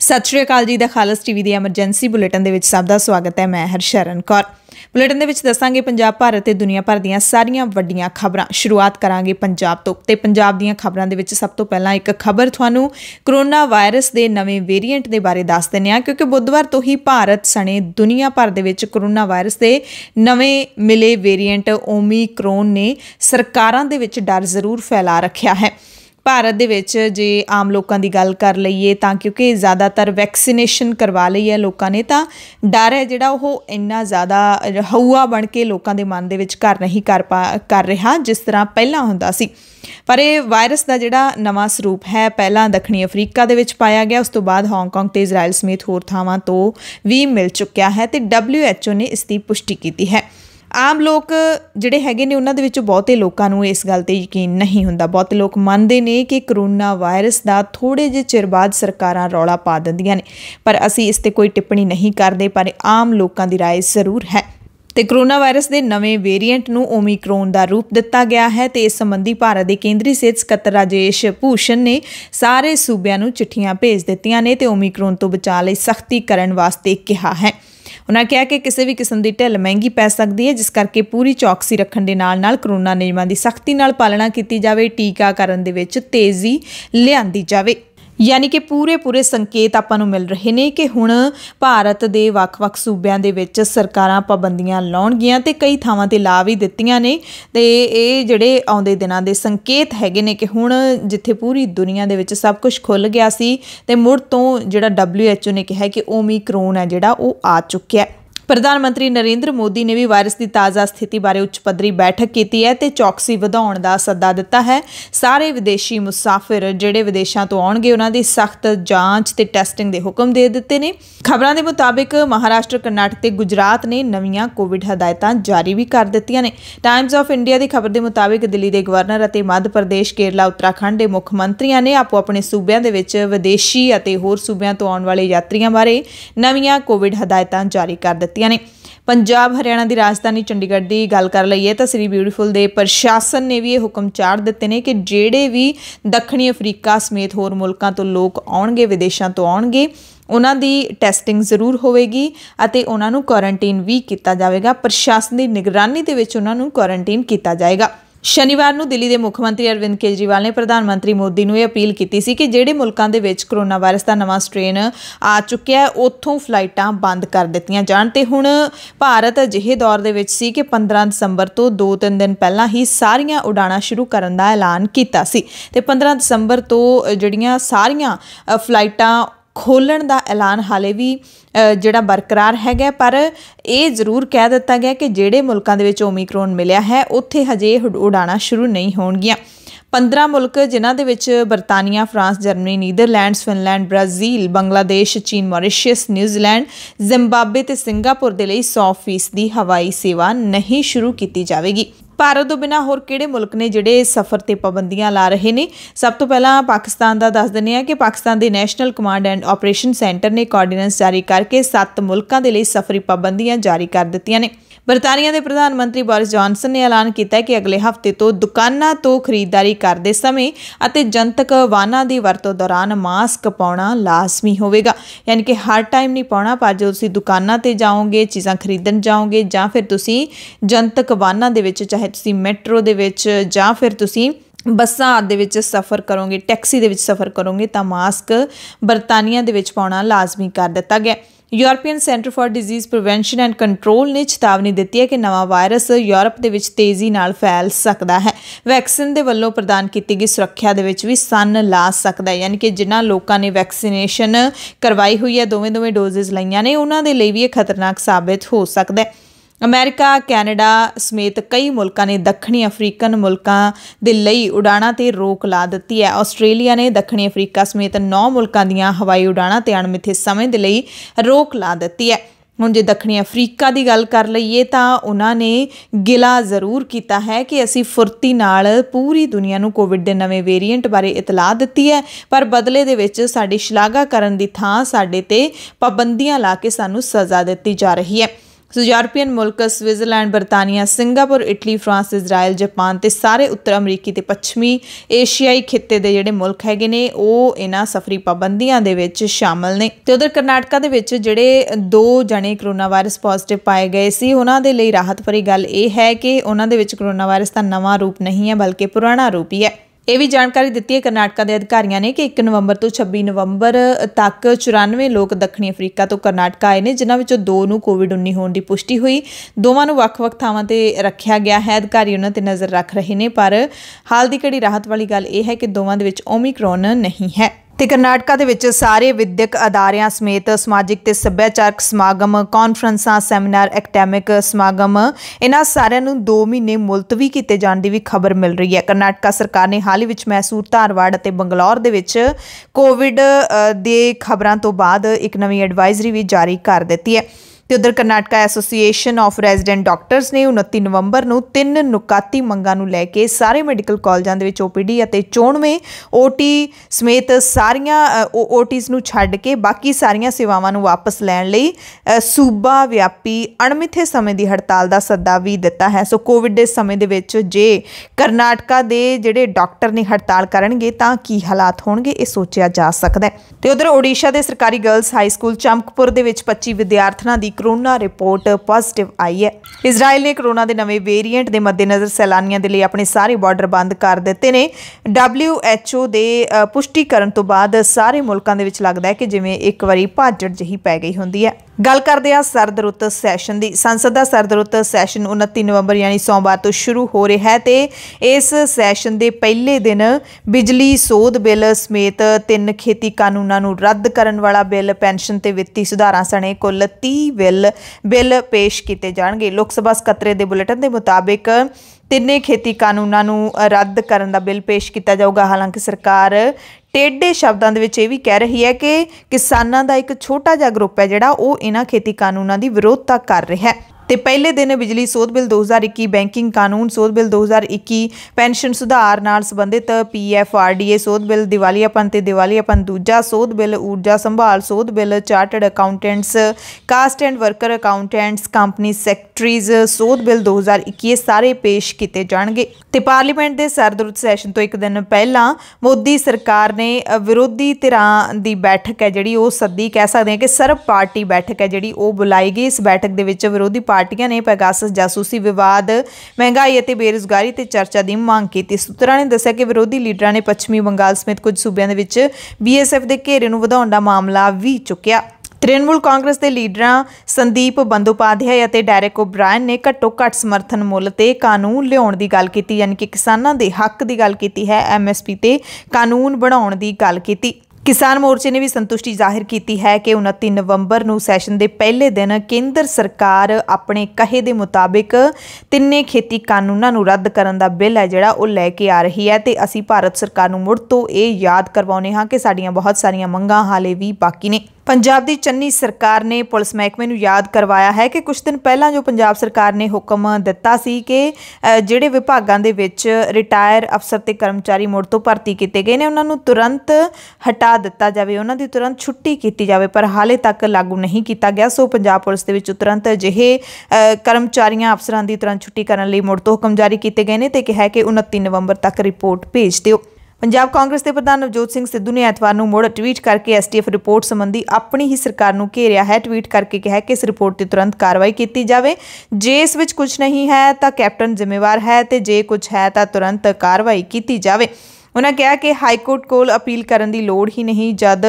ਸਤਿ ਸ਼੍ਰੀ ਅਕਾਲ ਜੀ ਦਾ ਖਾਲਸ ਟੀਵੀ ਦੀ ਐਮਰਜੈਂਸੀ ਬੁਲੇਟਿਨ ਦੇ ਵਿੱਚ ਸਭ ਦਾ ਸਵਾਗਤ ਹੈ ਮੈਂ ਹਰਸ਼ਰਨ ਕੌਰ ਬੁਲੇਟਿਨ ਦੇ ਵਿੱਚ ਦੱਸਾਂਗੇ ਪੰਜਾਬ ਭਾਰਤ ਤੇ ਦੁਨੀਆ ਭਰ ਦੀਆਂ ਸਾਰੀਆਂ ਵੱਡੀਆਂ ਖਬਰਾਂ ਸ਼ੁਰੂਆਤ ਕਰਾਂਗੇ ਪੰਜਾਬ ਤੋਂ ਤੇ ਪੰਜਾਬ ਦੀਆਂ ਖਬਰਾਂ ਦੇ ਵਿੱਚ ਸਭ ਤੋਂ ਪਹਿਲਾਂ ਇੱਕ ਖਬਰ ਤੁਹਾਨੂੰ ਕਰੋਨਾ ਵਾਇਰਸ ਦੇ ਨਵੇਂ ਵੇਰੀਐਂਟ ਦੇ ਬਾਰੇ ਦੱਸ ਦਿੰਨੇ ਆ ਕਿਉਂਕਿ ਬੁੱਧਵਾਰ ਤੋਂ ਹੀ ਭਾਰਤ ਸਣੇ ਦੁਨੀਆ ਭਰ ਦੇ ਵਿੱਚ ਕਰੋਨਾ ਵਾਇਰਸ ਦੇ ਨਵੇਂ ਮਿਲੇ ਵੇਰੀਐਂਟ ਓਮੀਕਰੋਨ ਨੇ ਸਰਕਾਰਾਂ ਦੇ ਵਿੱਚ ਡਰ ਜ਼ਰੂਰ ਫੈਲਾ ਰੱਖਿਆ ਹੈ ਭਾਰਤ ਦੇ ਵਿੱਚ ਜੇ ਆਮ ਲੋਕਾਂ ਦੀ ਗੱਲ ਕਰ ਲਈਏ ਤਾਂ ਕਿਉਂਕਿ ਜ਼ਿਆਦਾਤਰ ਵੈਕਸੀਨੇਸ਼ਨ ਕਰਵਾ ਲਈ ਹੈ ਲੋਕਾਂ ਨੇ ਤਾਂ ਡਰ ਹੈ ਜਿਹੜਾ ਉਹ ਇੰਨਾ ਜ਼ਿਆਦਾ ਹਊਆ ਬਣ ਕੇ ਲੋਕਾਂ ਦੇ ਮਨ ਦੇ ਵਿੱਚ ਘਰ ਨਹੀਂ ਕਰ ਕਰ ਰਿਹਾ ਜਿਸ ਤਰ੍ਹਾਂ ਪਹਿਲਾਂ ਹੁੰਦਾ ਸੀ ਪਰ ਇਹ ਵਾਇਰਸ ਦਾ ਜਿਹੜਾ ਨਵਾਂ ਸਰੂਪ ਹੈ ਪਹਿਲਾਂ ਦੱਖਣੀ ਅਫਰੀਕਾ ਦੇ ਵਿੱਚ ਪਾਇਆ ਗਿਆ ਉਸ ਤੋਂ ਬਾਅਦ ਹਾਂਗਕਾਂਗ ਤੇ ਇਜ਼ਰਾਈਲ ਸਮੇਤ ਹੋਰ ਥਾਵਾਂ ਤੋਂ ਵੀ ਮਿਲ ਚੁੱਕਿਆ ਹੈ ਤੇ WHO ਨੇ ਇਸ ਦੀ ਪੁਸ਼ਟੀ ਕੀਤੀ ਹੈ ਆਮ ਲੋਕ ਜਿਹੜੇ ਹੈਗੇ ਨੇ ਉਹਨਾਂ ਦੇ ਵਿੱਚ ਬਹੁਤੇ ਲੋਕਾਂ ਨੂੰ ਇਸ ਗੱਲ ਤੇ ਯਕੀਨ ਨਹੀਂ ਹੁੰਦਾ ਬਹੁਤੇ ਲੋਕ ਮੰਨਦੇ ਨੇ ਕਿ ਕਰੋਨਾ ਵਾਇਰਸ ਦਾ ਥੋੜੇ ਜਿਹੇ ਚਿਰ ਬਾਅਦ ਸਰਕਾਰਾਂ ਰੌਲਾ ਪਾ ਦਿੰਦੀਆਂ ਨੇ ਪਰ ਅਸੀਂ ਇਸ ਤੇ ਕੋਈ ਟਿੱਪਣੀ ਨਹੀਂ ਕਰਦੇ ਪਰ ਆਮ ਲੋਕਾਂ ਦੀ رائے ਜ਼ਰੂਰ ਹੈ ਤੇ ਕਰੋਨਾ ਵਾਇਰਸ ਦੇ ਨਵੇਂ ਵੇਰੀਐਂਟ ਨੂੰ ਓਮਿਕਰੋਨ ਦਾ ਰੂਪ ਦਿੱਤਾ ਗਿਆ ਹੈ ਤੇ ਇਸ ਸੰਬੰਧੀ ਭਾਰਤ ਦੇ ਕੇਂਦਰੀ ਸਿਹਤ ਸਕੱਤਰ ਰਾਜੇਸ਼ ਭੂਸ਼ਣ ਨੇ ਸਾਰੇ ਸੂਬਿਆਂ ਨੂੰ ਚਿੱਠੀਆਂ ਭੇਜ ਦਿੱਤੀਆਂ ਨੇ ਤੇ ਓਮਿਕਰੋਨ ਤੋਂ ਬਚਾਅ ਲਈ ਸਖਤੀ ਕਰਨ ਵਾਸਤੇ ਕਿਹਾ ਹੈ ਉਹਨਾਂ ਕਿਹਾ ਕਿ ਕਿਸੇ ਵੀ ਕਿਸਮ ਦੀ ਢਿੱਲ ਮਹਿੰਗੀ ਪੈ ਸਕਦੀ ਹੈ ਜਿਸ ਕਰਕੇ ਪੂਰੀ ਚੌਕਸੀ ਰੱਖਣ ਦੇ ਨਾਲ-ਨਾਲ ਕਰੋਨਾ ਨਿਯਮਾਂ ਦੀ ਸਖਤੀ ਨਾਲ ਪਾਲਣਾ ਕੀਤੀ ਜਾਵੇ ਟੀਕਾਕਰਨ ਦੇ ਵਿੱਚ ਤੇਜ਼ੀ ਲਿਆਂਦੀ ਜਾਵੇ ਯਾਨੀ ਕਿ ਪੂਰੇ ਪੂਰੇ ਸੰਕੇਤ ਆਪਾਂ ਨੂੰ ਮਿਲ ਰਹੇ ਨੇ ਕਿ ਹੁਣ ਭਾਰਤ ਦੇ ਵੱਖ-ਵੱਖ ਸੂਬਿਆਂ ਦੇ ਵਿੱਚ ਸਰਕਾਰਾਂ ਪਾਬੰਦੀਆਂ ਲਾਉਣਗੀਆਂ ਤੇ ਕਈ ਥਾਵਾਂ ਤੇ ਲਾ ਵੀ ਦਿੱਤੀਆਂ ਨੇ ਤੇ ਇਹ ਜਿਹੜੇ ਆਉਂਦੇ ਦਿਨਾਂ ਦੇ ਸੰਕੇਤ ਹੈਗੇ ਨੇ ਕਿ ਹੁਣ ਜਿੱਥੇ ਪੂਰੀ ਦੁਨੀਆ ਦੇ ਵਿੱਚ ਸਭ ਕੁਝ ਖੁੱਲ ਗਿਆ ਸੀ ਤੇ ਮੁੜ ਤੋਂ ਜਿਹੜਾ WHO ਨੇ ਕਿਹਾ ਕਿ ਓਮਿਕਰੋਨ ਹੈ ਜਿਹੜਾ ਉਹ ਆ ਚੁੱਕਿਆ ਪ੍ਰਧਾਨ ਮੰਤਰੀ ਨਰਿੰਦਰ ਮੋਦੀ ਨੇ ਵੀ ਵਾਇਰਸ ਦੀ ਤਾਜ਼ਾ ਸਥਿਤੀ ਬਾਰੇ ਉੱਚ ਪੱਧਰੀ ਬੈਠਕ ਕੀਤੀ ਹੈ ਤੇ ਚੌਕਸੀ ਵਧਾਉਣ ਦਾ ਸੱਦਾ ਦਿੱਤਾ ਹੈ ਸਾਰੇ ਵਿਦੇਸ਼ੀ ਮੁਸਾਫਿਰ ਜਿਹੜੇ ਵਿਦੇਸ਼ਾਂ ਤੋਂ ਆਉਣਗੇ ਉਹਨਾਂ ਦੀ ਸਖਤ ਜਾਂਚ ਤੇ ਟੈਸਟਿੰਗ ਦੇ ਹੁਕਮ ਦੇ ਦਿੱਤੇ ਨੇ ਖਬਰਾਂ ਦੇ ਮੁਤਾਬਕ ਮਹਾਰਾਸ਼ਟਰ ਕਰਨਾਟਕ ਤੇ ਗੁਜਰਾਤ ਨੇ ਨਵੀਆਂ ਕੋਵਿਡ ਹਦਾਇਤਾਂ ਜਾਰੀ ਵੀ ਕਰ ਦਿੱਤੀਆਂ ਨੇ ਟਾਈਮਜ਼ ਆਫ ਇੰਡੀਆ ਦੀ ਖਬਰ ਦੇ ਮੁਤਾਬਕ ਦਿੱਲੀ ਦੇ ਗਵਰਨਰ ਅਤੇ ਮੱਧ ਪ੍ਰਦੇਸ਼ ਕੇਰਲਾ ਉੱਤਰਾਖੰਡ ਦੇ ਮੁੱਖ ਮੰਤਰੀਆਂ ਨੇ ਆਪੋ ਆਪਣੇ ਸੂਬਿਆਂ ਦੇ ਵਿੱਚ ਵਿਦੇਸ਼ੀ ਅਤੇ ਹੋਰ ਸੂਬਿਆਂ ਤੋਂ ਆਉਣ ਵਾਲੇ ਯਾਤਰੀਆਂ ਬਾਰੇ ਨਵੀਆਂ ਕੋਵਿਡ ਹਦਾਇਤਾਂ ਜਾਰੀ ਕਰ ਦਿੱਤੀਆਂ ਸਕਦੀਆਂ ਨੇ ਪੰਜਾਬ ਹਰਿਆਣਾ ਦੀ ਰਾਜਧਾਨੀ ਚੰਡੀਗੜ੍ਹ ਦੀ ਗੱਲ ਕਰ ਲਈਏ ਤਾਂ ਸ੍ਰੀ ਬਿਊਟੀਫੁਲ ਦੇ ਪ੍ਰਸ਼ਾਸਨ ਨੇ ਵੀ ਇਹ ਹੁਕਮ ਚਾਰ ਦਿੱਤੇ ਨੇ ਕਿ ਜਿਹੜੇ ਵੀ ਦੱਖਣੀ ਅਫਰੀਕਾ ਸਮੇਤ ਹੋਰ ਮੁਲਕਾਂ ਤੋਂ ਲੋਕ ਆਉਣਗੇ ਵਿਦੇਸ਼ਾਂ ਤੋਂ ਆਉਣਗੇ ਉਹਨਾਂ ਦੀ ਟੈਸਟਿੰਗ ਜ਼ਰੂਰ ਹੋਵੇਗੀ ਅਤੇ ਉਹਨਾਂ ਨੂੰ ਕੁਆਰੰਟਾਈਨ ਵੀ ਕੀਤਾ ਜਾਵੇਗਾ ਪ੍ਰਸ਼ਾਸਨ ਦੀ ਨਿਗਰਾਨੀ ਦੇ ਵਿੱਚ ਉਹਨਾਂ ਨੂੰ ਕੁਆਰੰਟਾਈਨ ਕੀਤਾ ਜਾਏਗਾ ਸ਼ਨੀਵਾਰ ਨੂੰ ਦਿੱਲੀ ਦੇ ਮੁੱਖ ਮੰਤਰੀ ਅਰਵਿੰਦ ਕੇਜਰੀਵਾਲ ਨੇ ਪ੍ਰਧਾਨ ਮੰਤਰੀ ਮੋਦੀ ਨੂੰ ਇਹ ਅਪੀਲ ਕੀਤੀ ਸੀ ਕਿ ਜਿਹੜੇ ਮੁਲਕਾਂ ਦੇ ਵਿੱਚ ਕਰੋਨਾ ਵਾਇਰਸ ਦਾ ਨਵਾਂ ਸਟ੍ਰੇਨ ਆ ਚੁੱਕਿਆ ਹੈ ਉੱਥੋਂ ਫਲਾਈਟਾਂ ਬੰਦ ਕਰ ਦਿੱਤੀਆਂ ਜਾਣ ਤੇ ਹੁਣ ਭਾਰਤ ਅਜਿਹੇ ਦੌਰ ਦੇ ਵਿੱਚ ਸੀ ਕਿ 15 ਦਸੰਬਰ ਤੋਂ 2-3 ਦਿਨ ਪਹਿਲਾਂ ਹੀ ਸਾਰੀਆਂ ਉਡਾਣਾਂ ਸ਼ੁਰੂ ਕਰਨ ਦਾ ਐਲਾਨ ਕੀਤਾ ਸੀ ਤੇ 15 ਦਸੰਬਰ ਤੋਂ ਜਿਹੜੀਆਂ ਸਾਰੀਆਂ ਫਲਾਈਟਾਂ ਖੋਲਣ ਦਾ ਐਲਾਨ ਹਾਲੇ ਵੀ ਜਿਹੜਾ ਬਰਕਰਾਰ ਹੈਗਾ ਪਰ ਇਹ ਜ਼ਰੂਰ ਕਹਿ ਦਿੱਤਾ ਗਿਆ ਕਿ ਜਿਹੜੇ ਮੁਲਕਾਂ ਦੇ ਵਿੱਚ ਓਮਿਕਰੋਨ ਮਿਲਿਆ ਹੈ ਉੱਥੇ ਹਜੇ ਉਡਾਣਾ ਸ਼ੁਰੂ ਨਹੀਂ ਹੋਣਗੀਆਂ 15 ਮੁਲਕ ਜਿਨ੍ਹਾਂ ਦੇ ਵਿੱਚ ਬਰਤਾਨੀਆ France Germany Netherlands Finland Brazil Bangladesh ਚੀਨ ਮਾਰੀਸ਼ੀਅਸ ਨਿਊਜ਼ੀਲੈਂਡ ਜ਼ਿੰਬਾਬਵੇ ਤੇ ਸਿੰਗਾਪੁਰ ਦੇ ਲਈ 100% ਦੀ ਹਵਾਈ ਸੇਵਾ ਨਹੀਂ ਸ਼ੁਰੂ ਕੀਤੀ ਜਾਵੇਗੀ ਭਾਰਤ ਤੋਂ ਬਿਨਾ ਹੋਰ ਕਿਹੜੇ ਮੁਲਕ ਨੇ ਜਿਹੜੇ ਸਫ਼ਰ ਤੇ ਪਾਬੰਦੀਆਂ ਲਾ ਰਹੇ ਨੇ ਸਭ ਤੋਂ ਪਹਿਲਾਂ ਪਾਕਿਸਤਾਨ ਦਾ ਦੱਸ ਦਿੰਨੇ ਆ ਕਿ ਪਾਕਿਸਤਾਨ ਦੇ National Command and Operation Centre ਨੇ ਕੋਆਰਡੀਨੈਂਸ ਜਾਰੀ ਕਰਕੇ 7 ਮੁਲਕਾਂ ਦੇ ਲਈ ਸਫ਼ਰੀ ਪਾਬੰਦੀਆਂ ਜਾਰੀ ਕਰ ਦਿੱਤੀਆਂ ਨੇ ਬਰਤਾਨੀਆ ਦੇ ਪ੍ਰਧਾਨ ਮੰਤਰੀ ਬੋਰਿਸ ਜੌਨਸਨ ਨੇ ਐਲਾਨ ਕੀਤਾ ਹੈ ਕਿ ਅਗਲੇ ਹਫ਼ਤੇ ਤੋਂ ਦੁਕਾਨਾਂ ਤੋਂ ਖਰੀਦਦਾਰੀ ਕਰਦੇ ਸਮੇਂ ਅਤੇ ਜਨਤਕ ਵਾਹਨਾਂ ਦੀ ਵਰਤੋਂ ਦੌਰਾਨ ਮਾਸਕ ਪਾਉਣਾ ਲਾਜ਼ਮੀ ਹੋਵੇਗਾ ਯਾਨੀ ਕਿ ਹਰ ਟਾਈਮ ਨਹੀਂ ਪਾਉਣਾ ਪਰ ਜੇ ਤੁਸੀਂ ਦੁਕਾਨਾਂ ਤੇ ਜਾਓਗੇ ਚੀਜ਼ਾਂ ਖਰੀਦਣ ਜਾਓਗੇ ਜਾਂ ਫਿਰ ਤੁਸੀਂ ਜਨਤਕ ਵਾਹਨਾਂ ਦੇ ਵਿੱਚ ਚਾਹੇ ਤੁਸੀਂ ਮੈਟਰੋ ਦੇ ਵਿੱਚ ਜਾਂ ਫਿਰ ਤੁਸੀਂ ਬੱਸਾਂ ਦੇ ਵਿੱਚ ਸਫ਼ਰ ਕਰੋਗੇ ਟੈਕਸੀ ਦੇ ਵਿੱਚ ਸਫ਼ਰ ਕਰੋਗੇ ਤਾਂ ਮਾਸਕ ਬਰਤਾਨੀਆ ਦੇ ਵਿੱਚ ਪਾਉਣਾ ਲਾਜ਼ਮੀ ਕਰ ਦਿੱਤਾ ਗਿਆ ਹੈ European Centre for Disease Prevention and Control ਨੇ ਚੇਤਾਵਨੀ ਦਿੱਤੀ ਹੈ ਕਿ ਨਵਾਂ ਵਾਇਰਸ ਯੂਰਪ ਦੇ ਵਿੱਚ ਤੇਜ਼ੀ ਨਾਲ ਫੈਲ ਸਕਦਾ ਹੈ ਵੈਕਸੀਨ ਦੇ ਵੱਲੋਂ ਪ੍ਰਦਾਨ ਕੀਤੀ ਗਈ ਸੁਰੱਖਿਆ ਦੇ ਵਿੱਚ ਵੀ ਸੰਨ ਲਾ ਸਕਦਾ ਹੈ ਯਾਨੀ ਕਿ ਜਿਨ੍ਹਾਂ ਲੋਕਾਂ ਨੇ ਵੈਕਸੀਨੇਸ਼ਨ ਕਰਵਾਈ ਹੋਈ ਹੈ ਦੋਵੇਂ ਦੋਵੇਂ ਡੋਜ਼ਸ ਲਈਆਂ ਨੇ ਉਹਨਾਂ ਦੇ ਲਈ ਵੀ ਇਹ ਖਤਰਨਾਕ ਸਾਬਤ ਹੋ ਸਕਦਾ ਹੈ ਅਮਰੀਕਾ ਕੈਨੇਡਾ ਸਮੇਤ ਕਈ ਮੁਲਕਾਂ ਨੇ ਦੱਖਣੀ ਅਫਰੀਕਨ ਮੁਲਕਾਂ ਦੇ ਲਈ ਉਡਾਣਾਂ ਤੇ ਰੋਕ ਲਾ ਦਿੱਤੀ ਹੈ ਆਸਟ੍ਰੇਲੀਆ ਨੇ ਦੱਖਣੀ ਅਫਰੀਕਾ ਸਮੇਤ 9 ਮੁਲਕਾਂ ਦੀਆਂ ਹਵਾਈ ਉਡਾਣਾਂ ਤੇ ਅਣਮਿੱਥੇ ਸਮੇਂ ਦੇ ਲਈ ਰੋਕ ਲਾ ਦਿੱਤੀ ਹੈ ਹੁਣ ਜੇ ਦੱਖਣੀ ਅਫਰੀਕਾ ਦੀ ਗੱਲ ਕਰ ਲਈਏ ਤਾਂ ਉਹਨਾਂ ਨੇ ਗਿਲਾ ਜ਼ਰੂਰ ਕੀਤਾ ਹੈ ਕਿ ਅਸੀਂ ਫੁਰਤੀ ਨਾਲ ਪੂਰੀ ਦੁਨੀਆ ਨੂੰ ਕੋਵਿਡ ਦੇ ਨਵੇਂ ਵੇਰੀਐਂਟ ਬਾਰੇ ਇਤਲਾਹ ਦਿੱਤੀ ਹੈ ਪਰ ਬਦਲੇ ਦੇ ਵਿੱਚ ਸਾਡੀ ਸ਼ਲਾਘਾ ਕਰਨ ਦੀ ਥਾਂ ਸਾਡੇ ਤੇ ਪਾਬੰਦੀਆਂ ਲਾ ਕੇ ਸਾਨੂੰ ਸਜ਼ਾ ਦਿੱਤੀ ਜਾ ਰਹੀ ਹੈ ਸੋ ਯੂਰਪੀਅਨ ਮੁਲਕ ਸਵਿਟਜ਼ਰਲੈਂਡ ਬਰਤਾਨੀਆ ਸਿੰਗਾਪੁਰ ਇਟਲੀ ਫਰਾਂਸ ਇਜ਼ਰਾਈਲ ਜਾਪਾਨ ਤੇ ਸਾਰੇ ਉੱਤਰ ਅਮਰੀਕੀ ਤੇ ਪੱਛਮੀ ਏਸ਼ੀਆਈ ਖਿੱਤੇ ਦੇ ਜਿਹੜੇ ਮੁਲਕ ਹੈਗੇ ਨੇ ਉਹ ਇਹਨਾਂ ਸਫਰੀ ਪਾਬੰਦੀਆਂ ਦੇ ਵਿੱਚ ਸ਼ਾਮਲ ਨੇ ਤੇ ਉਧਰ ਕਰਨਾਟਕਾ ਦੇ ਵਿੱਚ ਜਿਹੜੇ ਦੋ ਜਣੇ ਕਰੋਨਾ ਵਾਇਰਸ ਪੋਜ਼ਿਟਿਵ ਪਾਏ ਗਏ ਸੀ ਉਹਨਾਂ ਦੇ ਲਈ ਰਾਹਤ ਭਰੀ ਗੱਲ ਇਹ ਹੈ ਕਿ ਉਹਨਾਂ ਦੇ ਵਿੱਚ ਕਰੋਨਾ ਵਾਇਰਸ ਦਾ ਨਵਾਂ ਰੂਪ ਨਹੀਂ ਹੈ ਬਲਕਿ ਪੁਰਾਣਾ ਰੂਪ ਹੀ ਹੈ ਇਹ ਵੀ ਜਾਣਕਾਰੀ ਦਿੱਤੀ ਹੈ ਕਰਨਾਟਕਾ ਦੇ ਅਧਿਕਾਰੀਆਂ ਨੇ ਕਿ 1 ਨਵੰਬਰ ਤੋਂ 26 ਨਵੰਬਰ ਤੱਕ 94 ਲੋਕ ਦੱਖਣੀ ਅਫਰੀਕਾ ਤੋਂ ਕਰਨਾਟਕਾ ਆਏ ਨੇ ਜਿਨ੍ਹਾਂ ਵਿੱਚੋਂ ਦੋ ਨੂੰ ਕੋਵਿਡ-19 ਹੋਣ ਦੀ ਪੁਸ਼ਟੀ ਹੋਈ ਦੋਵਾਂ ਨੂੰ ਵੱਖ-ਵੱਖ ਥਾਵਾਂ ਤੇ ਰੱਖਿਆ ਗਿਆ ਹੈ ਅਧਿਕਾਰੀ ਉਹਨਾਂ ਤੇ ਨਜ਼ਰ ਰੱਖ ਰਹੇ ਨੇ ਪਰ ਹਾਲ ਦੀ ਘੜੀ ਰਾਹਤ ਵਾਲੀ ਗੱਲ ਇਹ ਹੈ ਕਿ ਦੋਵਾਂ ਦੇ ਵਿੱਚ ਓਮਿਕਰੋਨ ਨਹੀਂ ਹੈ ਤੇ ਕਰਨਾਟਕਾ ਦੇ ਵਿੱਚ ਸਾਰੇ ਵਿਦਿਅਕ ਅਦਾਰਿਆਂ ਸਮੇਤ ਸਮਾਜਿਕ ਤੇ ਸੱਭਿਆਚਾਰਕ ਸਮਾਗਮ ਕਾਨਫਰੰਸਾਂ ਸੈਮੀਨਾਰ ਐਕਟੈਮਿਕ ਸਮਾਗਮ ਇਹਨਾਂ ਸਾਰਿਆਂ ਨੂੰ 2 ਮਹੀਨੇ ਮੁਲਤਵੀ ਕੀਤੇ ਜਾਣ ਦੀ ਵੀ ਖਬਰ ਮਿਲ ਰਹੀ ਹੈ ਕਰਨਾਟਕਾ ਸਰਕਾਰ ਨੇ ਹਾਲ ਹੀ ਵਿੱਚ ਮੈਸੂਰ ਧਾਰਵਾੜ ਅਤੇ ਬੰਗਲੌਰ ਦੇ ਵਿੱਚ ਕੋਵਿਡ ਦੇ ਖਬਰਾਂ ਤੋਂ ਬਾਅਦ ਇੱਕ ਨਵੀਂ ਐਡਵਾਈਜ਼ਰੀ ਵੀ ਜਾਰੀ ਕਰ ਦਿੱਤੀ ਹੈ ਤੇ ਉਧਰ Karnataka Association of Resident Doctors ਨੇ 29 ਨਵੰਬਰ ਨੂੰ ਤਿੰਨ ਨੁਕਾਤੀ ਮੰਗਾਂ ਨੂੰ ਲੈ ਕੇ ਸਾਰੇ ਮੈਡੀਕਲ ਕਾਲਜਾਂ ਦੇ ਵਿੱਚ ਓਪੀਡੀ ਅਤੇ 94 ਓਟੀ ਸਮੇਤ ਸਾਰੀਆਂ ਓਟੀਸ ਨੂੰ ਛੱਡ ਕੇ ਬਾਕੀ ਸਾਰੀਆਂ ਸੇਵਾਵਾਂ ਨੂੰ ਵਾਪਸ ਲੈਣ ਲਈ ਸੂਬਾ ਵਿਆਪੀ ਅਣਮਿੱਥੇ ਸਮੇਂ ਦੀ ਹੜਤਾਲ ਦਾ ਸੱਦਾ ਵੀ ਦਿੱਤਾ ਹੈ ਸੋ ਕੋਵਿਡ ਦੇ ਸਮੇਂ ਦੇ ਵਿੱਚ ਜੇ ਕਰਨਾਟਕਾ ਦੇ ਜਿਹੜੇ ਡਾਕਟਰ ਨੇ ਹੜਤਾਲ ਕਰਨਗੇ ਤਾਂ ਕੀ ਹਾਲਾਤ ਹੋਣਗੇ ਇਹ ਸੋਚਿਆ ਜਾ ਸਕਦਾ ਹੈ ਤੇ ਉਧਰ ਓਡੀਸ਼ਾ ਦੇ ਸਰਕਾਰੀ ਗਰਲਸ ਹਾਈ ਸਕੂਲ ਚੰਪਕਪੁਰ ਦੇ ਵਿੱਚ 25 ਵਿਦਿਆਰਥਣਾਂ ਦੀ ਕਰੋਨਾ ਰਿਪੋਰਟ ਪੋਜ਼ਿਟਿਵ ਆਈ ਹੈ ਇਜ਼ਰਾਈਲ ਨੇ ਕਰੋਨਾ ਦੇ ਨਵੇਂ ਵੇਰੀਐਂਟ ਦੇ ਮੱਦੇਨਜ਼ਰ ਸੈਲਾਨੀਆਂ ਦੇ ਲਈ ਆਪਣੇ ਸਾਰੇ ਬਾਰਡਰ ਬੰਦ ਕਰ ਦਿੱਤੇ ਨੇ WHO ਦੇ ਪੁਸ਼ਟੀ ਕਰਨ ਤੋਂ ਬਾਅਦ ਸਾਰੇ ਮੁਲਕਾਂ ਦੇ ਵਿੱਚ ਲੱਗਦਾ ਹੈ ਕਿ ਜਿਵੇਂ ਇੱਕ ਵਾਰੀ ਭਾਜੜ ਜਹੀ ਪੈ ਗਈ ਹੁੰਦੀ ਹੈ ਗੱਲ ਕਰਦੇ ਆ ਸਰਦ ਰੁੱਤ ਸੈਸ਼ਨ ਦੀ ਸੰਸਦ ਦਾ ਸਰਦ ਰੁੱਤ ਸੈਸ਼ਨ 29 ਨਵੰਬਰ ਯਾਨੀ ਸੋਮਵਾਰ ਤੋਂ ਸ਼ੁਰੂ ਹੋ ਰਿਹਾ ਹੈ ਤੇ ਇਸ ਸੈਸ਼ਨ ਦੇ ਪਹਿਲੇ ਦਿਨ ਬਿਜਲੀ ਸੋਧ ਬਿੱਲ ਸਮੇਤ ਤਿੰਨ ਖੇਤੀ ਕਾਨੂੰਨਾਂ ਨੂੰ ਰੱਦ ਕਰਨ ਵਾਲਾ ਬਿੱਲ ਪੈਨਸ਼ਨ ਤੇ ਵਿੱਤੀ ਸੁਧਾਰਾਂ ਸਣੇ ਕੁੱਲ 30 ਬਿੱਲ ਬਿੱਲ ਪੇਸ਼ ਕੀਤੇ ਜਾਣਗੇ ਲੋਕ ਸਭਾ ਸਕੱਤਰੇ ਦੇ ਬੁਲੇਟਿਨ ਦੇ ਮੁਤਾਬਿਕ ਤਿੰਨੇ ਖੇਤੀ ਕਾਨੂੰਨਾਂ ਨੂੰ ਰੱਦ ਕਰਨ ਦਾ ਬਿੱਲ ਪੇਸ਼ ਕੀਤਾ ਜਾਊਗਾ ਹਾਲਾਂਕਿ ਸਰਕਾਰ ਟੇਡੇ ਸ਼ਬਦਾਂ ਦੇ ਵਿੱਚ ਇਹ ਵੀ ਕਹਿ ਰਹੀ ਹੈ ਕਿ ਕਿਸਾਨਾਂ ਦਾ ਇੱਕ ਛੋਟਾ ਜਿਹਾ ਗਰੁੱਪ ਹੈ ਜਿਹੜਾ ਉਹ ਇਹਨਾਂ ਖੇਤੀ ਕਾਨੂੰਨਾਂ ਦੀ ਵਿਰੋਧਤਾ ਕਰ ਰਿਹਾ ਹੈ ਤੇ ਪਹਿਲੇ ਦਿਨ ਬਿਜਲੀ ਸੋਧ ਬਿੱਲ 2021 ਬੈਂਕਿੰਗ ਕਾਨੂੰਨ ਸੋਧ ਬਿੱਲ 2021 ਪੈਨਸ਼ਨ ਸੁਧਾਰ ਨਾਲ ਸੰਬੰਧਿਤ ਪੀਐਫਆਰਡੀਏ ਸੋਧ ਬਿੱਲ ਦਿਵਾਲੀਆਪਨ ਤੇ ਦਿਵਾਲੀਆਪਨ ਦੂਜਾ ਸੋਧ ਬਿੱਲ ਊਰਜਾ ਸੰਭਾਲ ਸੋਧ bill chartered accountants cost and worker accountants company secretaries ਸੋਧ ਬਿੱਲ 2021 ਸਾਰੇ ਪੇਸ਼ ਕੀਤੇ ਜਾਣਗੇ ਤੇ ਪਾਰਲੀਮੈਂਟ ਦੇ ਸਰਦਰੁੱਤ ਸੈਸ਼ਨ ਤੋਂ ਇੱਕ ਦਿਨ ਪਹਿਲਾਂ ਮੋਦੀ ਸਰਕਾਰ ਨੇ ਵਿਰੋਧੀ ਧਿਰਾਂ ਦੀ ਬੈਠਕ ਹੈ ਜਿਹੜੀ ਉਹ ਸੱਦੀ ਕਹਿ ਸਕਦੇ ਹਾਂ ਕਿ ਸਰਬ ਪਾਰਟੀ ਬੈਠਕ ਹੈ ਜਿਹੜੀ ਉਹ ਬੁਲਾਈ ਗਈ ਇਸ ਬੈਠਕ ਦੇ ਵਿੱਚ ਵਿਰੋਧੀ ਪਾਰਟੀਆਂ ਨੇ ਪੈਗਾਸਸ ਜਾਸੂਸੀ ਵਿਵਾਦ ਮਹਿੰਗਾਈ ਅਤੇ ਬੇਰੁਜ਼ਗਾਰੀ ਤੇ ਚਰਚਾ ਦੀ ਮੰਗ ਕੀਤੀ ਸੂਤਰਾਂ ਨੇ ਦੱਸਿਆ ਕਿ ਵਿਰੋਧੀ ਲੀਡਰਾਂ ਨੇ ਪੱਛਮੀ ਬੰਗਾਲ ਸਮੇਤ ਕੁਝ ਸੂਬਿਆਂ ਦੇ ਵਿੱਚ ਬੀਐਸਐਫ ਦੇ ਘੇਰੇ ਨੂੰ ਵਧਾਉਣ ਦਾ ਮਾਮਲਾ ਵੀ ਚੁੱਕਿਆ ਤ੍ਰਿਣਮੂਲ ਕਾਂਗਰਸ ਦੇ ਲੀਡਰਾਂ ਸੰਦੀਪ ਬੰਦੋਪਾਧਿਆਏ ਅਤੇ ਡੈਰੇਕ ਓਬਰਾਇਨ ਨੇ ਘੱਟੋ ਘੱਟ ਸਮਰਥਨ ਮੁੱਲ ਤੇ ਕਾਨੂੰਨ ਲਿਆਉਣ ਦੀ ਗੱਲ ਕੀਤੀ ਯਾਨੀ ਕਿ ਕਿਸਾਨਾਂ ਦੇ ਹੱਕ ਦੀ ਗੱਲ ਕੀਤੀ ਹੈ ਐਮਐਸਪੀ ਤੇ ਕਾਨੂੰਨ ਬਣਾਉਣ ਦੀ ਗੱਲ ਕੀਤੀ ਕਿਸਾਨ ਮੋਰਚੇ ਨੇ ਵੀ ਸੰਤੁਸ਼ਟੀ ਜ਼ਾਹਿਰ ਕੀਤੀ ਹੈ ਕਿ 29 ਨਵੰਬਰ ਨੂੰ ਸੈਸ਼ਨ ਦੇ ਪਹਿਲੇ ਦਿਨ ਕੇਂਦਰ ਸਰਕਾਰ ਆਪਣੇ ਕਹੇ ਦੇ ਮੁਤਾਬਿਕ ਤਿੰਨੇ ਖੇਤੀ ਕਾਨੂੰਨਾਂ ਨੂੰ ਰੱਦ ਕਰਨ ਦਾ ਬਿੱਲ ਹੈ ਜਿਹੜਾ ਉਹ ਲੈ ਕੇ ਆ ਰਹੀ ਹੈ ਤੇ ਅਸੀਂ ਭਾਰਤ ਸਰਕਾਰ ਨੂੰ ਮੁੜ ਤੋਂ ਇਹ ਯਾਦ ਕਰਵਾਉਨੇ ਹਾਂ ਕਿ ਸਾਡੀਆਂ ਬਹੁਤ ਸਾਰੀਆਂ ਮੰਗਾਂ ਹਾਲੇ ਵੀ ਬਾਕੀ ਨੇ ਪੰਜਾਬ ਦੀ ਚੰਨੀ ਸਰਕਾਰ ਨੇ ਪੁਲਿਸ ਮਹਿਕਮੇ ਨੂੰ ਯਾਦ ਕਰਵਾਇਆ ਹੈ ਕਿ ਕੁਝ ਦਿਨ ਪਹਿਲਾਂ ਜੋ ਪੰਜਾਬ ਸਰਕਾਰ ਨੇ ਹੁਕਮ ਦਿੱਤਾ ਸੀ ਕਿ ਜਿਹੜੇ ਵਿਭਾਗਾਂ ਦੇ ਵਿੱਚ ਰਿਟਾਇਰ ਅਫਸਰ ਤੇ ਕਰਮਚਾਰੀ ਮੁੜ ਤੋਂ ਭਰਤੀ ਕੀਤੇ ਗਏ ਨੇ ਉਹਨਾਂ ਨੂੰ ਤੁਰੰਤ ਹਟਾ ਦਿੱਤਾ ਜਾਵੇ ਉਹਨਾਂ ਦੀ ਤੁਰੰਤ ਛੁੱਟੀ ਕੀਤੀ ਜਾਵੇ ਪਰ ਹਾਲੇ ਤੱਕ ਲਾਗੂ ਨਹੀਂ ਕੀਤਾ ਗਿਆ ਸੋ ਪੰਜਾਬ ਪੁਲਿਸ ਦੇ ਵਿੱਚ ਤੁਰੰਤ ਅਜਿਹੇ ਕਰਮਚਾਰੀਆਂ ਅਫਸਰਾਂ ਦੀ ਤੁਰੰਤ ਛੁੱਟੀ ਕਰਨ ਲਈ ਮੁੜ ਤੋਂ ਹੁਕਮ ਜਾਰੀ ਕੀਤੇ ਗਏ ਨੇ ਤੇ ਕਿਹਾ ਕਿ 29 ਨਵੰਬਰ ਤੱਕ ਰਿਪੋਰਟ ਭੇਜ ਦਿਓ ਪੰਜਾਬ ਕਾਂਗਰਸ ਦੇ ਪ੍ਰਧਾਨ ਨਵਜੋਤ ਸਿੰਘ ਸਿੱਧੂ ਨੇ ਐਤਵਾਰ ਨੂੰ ਮੋੜ ਟਵੀਟ ਕਰਕੇ ਐਸਟੀਐਫ ਰਿਪੋਰਟ ਸੰਬੰਧੀ ਆਪਣੀ ਹੀ ਸਰਕਾਰ ਨੂੰ ਘੇਰਿਆ ਹੈ ਟਵੀਟ ਕਰਕੇ ਕਿਹਾ ਕਿ ਇਸ ਰਿਪੋਰਟ ਤੇ ਤੁਰੰਤ ਕਾਰਵਾਈ ਕੀਤੀ ਜਾਵੇ ਜੇ ਇਸ ਵਿੱਚ ਕੁਝ ਨਹੀਂ ਹੈ ਤਾਂ ਕੈਪਟਨ ਜ਼ਿੰਮੇਵਾਰ ਹੈ ਤੇ ਜੇ ਕੁਝ ਹੈ ਤਾਂ ਤੁਰੰਤ ਕਾਰਵਾਈ ਕੀਤੀ ਜਾਵੇ ਉਹਨਾਂ ਕਿਹਾ ਕਿ ਹਾਈ ਕੋਰਟ ਕੋਲ ਅਪੀਲ ਕਰਨ ਦੀ ਲੋੜ ਹੀ ਨਹੀਂ ਜਦ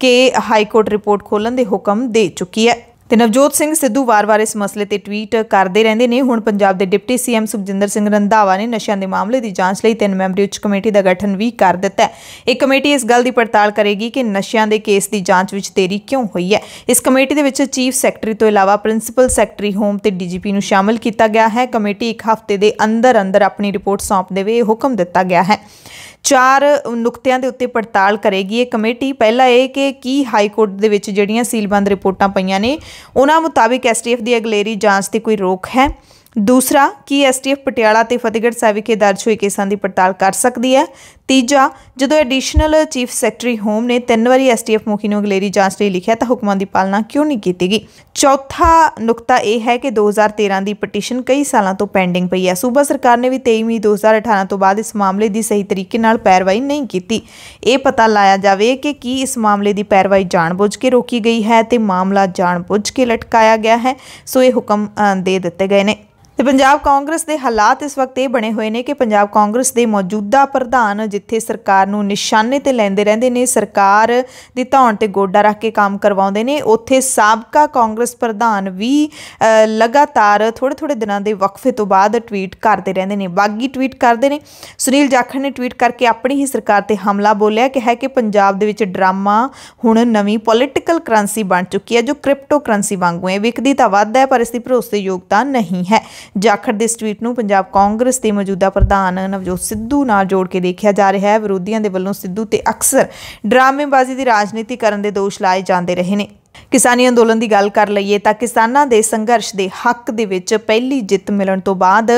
ਕਿ ਹਾਈ ਕੋਰਟ ਰਿਪੋਰਟ ਖੋਲਣ ਦੇ ਹੁਕਮ ਦੇ ਚੁੱਕੀ ਹੈ ਤੇ ਨਵਜੋਤ ਸਿੰਘ ਸਿੱਧੂ ਵਾਰ-ਵਾਰ ਇਸ ਮਸਲੇ ਤੇ ਟਵੀਟ ਕਰਦੇ ਰਹਿੰਦੇ ਨੇ ਹੁਣ ਪੰਜਾਬ ਦੇ ਡਿਪਟੀ ਸੀਐਮ ਸੁਖਜਿੰਦਰ ਸਿੰਘ ਰੰਧਾਵਾ ਨੇ ਨਸ਼ਿਆਂ ਦੇ ਮਾਮਲੇ ਦੀ ਜਾਂਚ ਲਈ ਤਿੰਨ ਮੈਂਬਰੀ ਉੱਚ ਕਮੇਟੀ ਦਾ ਗਠਨ ਵੀ ਕਰ ਦਿੱਤਾ ਹੈ ਇਹ ਕਮੇਟੀ ਇਸ ਗੱਲ ਦੀ ਪੜਤਾਲ ਕਰੇਗੀ ਕਿ ਨਸ਼ਿਆਂ ਦੇ ਕੇਸ ਦੀ ਜਾਂਚ ਵਿੱਚ ਤੇਰੀ ਕਿਉਂ ਹੋਈ ਹੈ ਇਸ ਕਮੇਟੀ ਦੇ ਵਿੱਚ ਚੀਫ ਸੈਕਟਰੀ ਤੋਂ ਇਲਾਵਾ ਪ੍ਰਿੰਸੀਪਲ ਸੈਕਟਰੀ ਹੋਮ ਤੇ ਡੀਜੀਪੀ ਨੂੰ ਸ਼ਾਮਲ ਕੀਤਾ ਗਿਆ ਹੈ ਕਮੇਟੀ ਇੱਕ ਹਫ਼ਤੇ ਦੇ ਅੰਦਰ ਅੰਦਰ ਆਪਣੀ ਰਿਪੋਰਟ ਸੌਂਪ ਦੇਵੇ ਇਹ ਹੁਕਮ ਦਿੱਤਾ ਗਿਆ ਹੈ ਚਾਰ ਨੁਕਤਿਆਂ ਦੇ ਉੱਤੇ ਪੜਤਾਲ ਕਰੇਗੀ ਇਹ ਕਮੇਟੀ ਪਹਿਲਾ ਇਹ ਕਿ ਕੀ ਹਾਈ ਕੋਰਟ ਦੇ ਵਿੱਚ ਜਿਹੜੀਆਂ ਸੀਲਬੰਦ ਰਿਪੋਰਟਾਂ ਪਈਆਂ ਨੇ ਉਹਨਾਂ ਮੁਤਾਬਿਕ ਐਸਟੀਐਫ ਦੀ ਅਗਲੇਰੀ ਜਾਂਚ ਤੇ ਕੋਈ ਰੋਕ ਹੈ ਦੂਸਰਾ ਕੀ ਐਸਟੀਐਫ ਪਟਿਆਲਾ ਤੇ ਫਤਿਹਗੜ੍ਹ ਸਾਹਿਬ ਵਿਖੇ ਦਰਜ ਹੋਏ ਕੇਸਾਂ ਦੀ ਪੜਤਾਲ ਕਰ ਸਕਦੀ ਹੈ ਤੀਜਾ ਜਦੋਂ ਐਡੀਸ਼ਨਲ ਚੀਫ ਸੈਕਟਰੀ ਹੋਮ ਨੇ ਤਿੰਨ ਵਾਰੀ ਐਸਟੀਐਫ ਮੁਖੀ ਨੂੰ ਅਗਲੇਰੀ ਜਾਂਚ ਲਈ ਲਿਖਿਆ ਤਾਂ ਹੁਕਮਾਂ ਦੀ ਪਾਲਣਾ ਕਿਉਂ ਨਹੀਂ ਕੀਤੀ ਗਈ ਚੌਥਾ ਨੁਕਤਾ ਇਹ ਹੈ ਕਿ 2013 ਦੀ ਪਟੀਸ਼ਨ ਕਈ ਸਾਲਾਂ ਤੋਂ ਪੈਂਡਿੰਗ ਪਈ ਹੈ ਸੂਬਾ ਸਰਕਾਰ ਨੇ ਵੀ 23 ਮਈ 2018 ਤੋਂ ਬਾਅਦ ਇਸ ਮਾਮਲੇ ਦੀ ਸਹੀ ਤਰੀਕੇ ਨਾਲ ਪੈਰਵਾਈ ਨਹੀਂ ਕੀਤੀ ਇਹ ਪਤਾ ਲਾਇਆ ਜਾਵੇ ਕਿ ਕੀ ਇਸ ਮਾਮਲੇ ਦੀ ਪੈਰਵਾਈ ਜਾਣਬੁੱਝ ਕੇ ਰੋਕੀ ਗਈ ਹੈ ਤੇ ਮਾਮਲਾ ਜਾਣਬੁੱਝ ਕੇ ਲਟਕਾਇਆ ਗਿਆ ਹੈ ਸੋ ਇਹ ਹੁਕਮ ਦੇ ਦਿੱਤੇ ਗਏ ਨੇ ਤੇ ਪੰਜਾਬ ਕਾਂਗਰਸ ਦੇ ਹਾਲਾਤ ਇਸ ਵਕਤ ਇਹ ਬਣੇ ਹੋਏ ਨੇ ਕਿ ਪੰਜਾਬ ਕਾਂਗਰਸ ਦੇ ਮੌਜੂਦਾ ਪ੍ਰਧਾਨ ਜਿੱਥੇ ਸਰਕਾਰ ਨੂੰ ਨਿਸ਼ਾਨੇ ਤੇ ਲੈਂਦੇ ਰਹਿੰਦੇ ਨੇ ਸਰਕਾਰ ਦੀ ਧੌਣ ਤੇ ਗੋਡਾ ਰੱਖ ਕੇ ਕੰਮ ਕਰਵਾਉਂਦੇ ਨੇ ਉੱਥੇ ਸਾਬਕਾ ਕਾਂਗਰਸ ਪ੍ਰਧਾਨ ਵੀ ਲਗਾਤਾਰ ਥੋੜੇ ਥੋੜੇ ਦਿਨਾਂ ਦੇ ਵਕਫੇ ਤੋਂ ਬਾਅਦ ਟਵੀਟ ਕਰਦੇ ਰਹਿੰਦੇ ਨੇ ਬਾਗੀ ਟਵੀਟ ਕਰਦੇ ਨੇ ਸੁਨੀਲ ਜਾਖੜ ਨੇ ਟਵੀਟ ਕਰਕੇ ਆਪਣੀ ਹੀ ਸਰਕਾਰ ਤੇ ਹਮਲਾ ਬੋਲਿਆ ਕਿ ਹੈ ਕਿ ਪੰਜਾਬ ਦੇ ਵਿੱਚ ਡਰਾਮਾ ਹੁਣ ਨਵੀਂ ਪੋਲਿਟੀਕਲ ਕਰੰਸੀ ਬਣ ਚੁੱਕੀ ਹੈ ਜੋ ਕ੍ਰਿਪਟੋ ਕਰੰਸੀ ਵਾਂਗੂ ਹੈ ਵਿਕਦੀ ਤਾਂ ਵੱਧ ਹੈ ਪਰ ਇਸ ਦੀ ਭਰੋਸੇਯੋਗਤਾ ਨਹੀਂ ਹੈ ਜਾਖੜ ਦੇ ਟਵੀਟ ਨੂੰ ਪੰਜਾਬ ਕਾਂਗਰਸ ਦੇ ਮੌਜੂਦਾ ਪ੍ਰਧਾਨ ਨਵਜੋਤ ਸਿੱਧੂ ਨਾਲ ਜੋੜ ਕੇ ਦੇਖਿਆ ਜਾ ਰਿਹਾ ਹੈ ਵਿਰੋਧੀਆਂ ਦੇ ਵੱਲੋਂ ਸਿੱਧੂ ਤੇ ਅਕਸਰ ਡਰਾਮੇਬਾਜ਼ੀ ਦੀ ਰਾਜਨੀਤੀ ਕਰਨ ਦੇ ਦੋਸ਼ ਲਾਏ ਜਾਂਦੇ ਰਹੇ ਨੇ ਕਿਸਾਨੀ ਅੰਦੋਲਨ ਦੀ ਗੱਲ ਕਰ ਲਈਏ ਤਾਂ ਕਿਸਾਨਾਂ ਦੇ ਸੰਘਰਸ਼ ਦੇ ਹੱਕ ਦੇ ਵਿੱਚ ਪਹਿਲੀ ਜਿੱਤ ਮਿਲਣ ਤੋਂ ਬਾਅਦ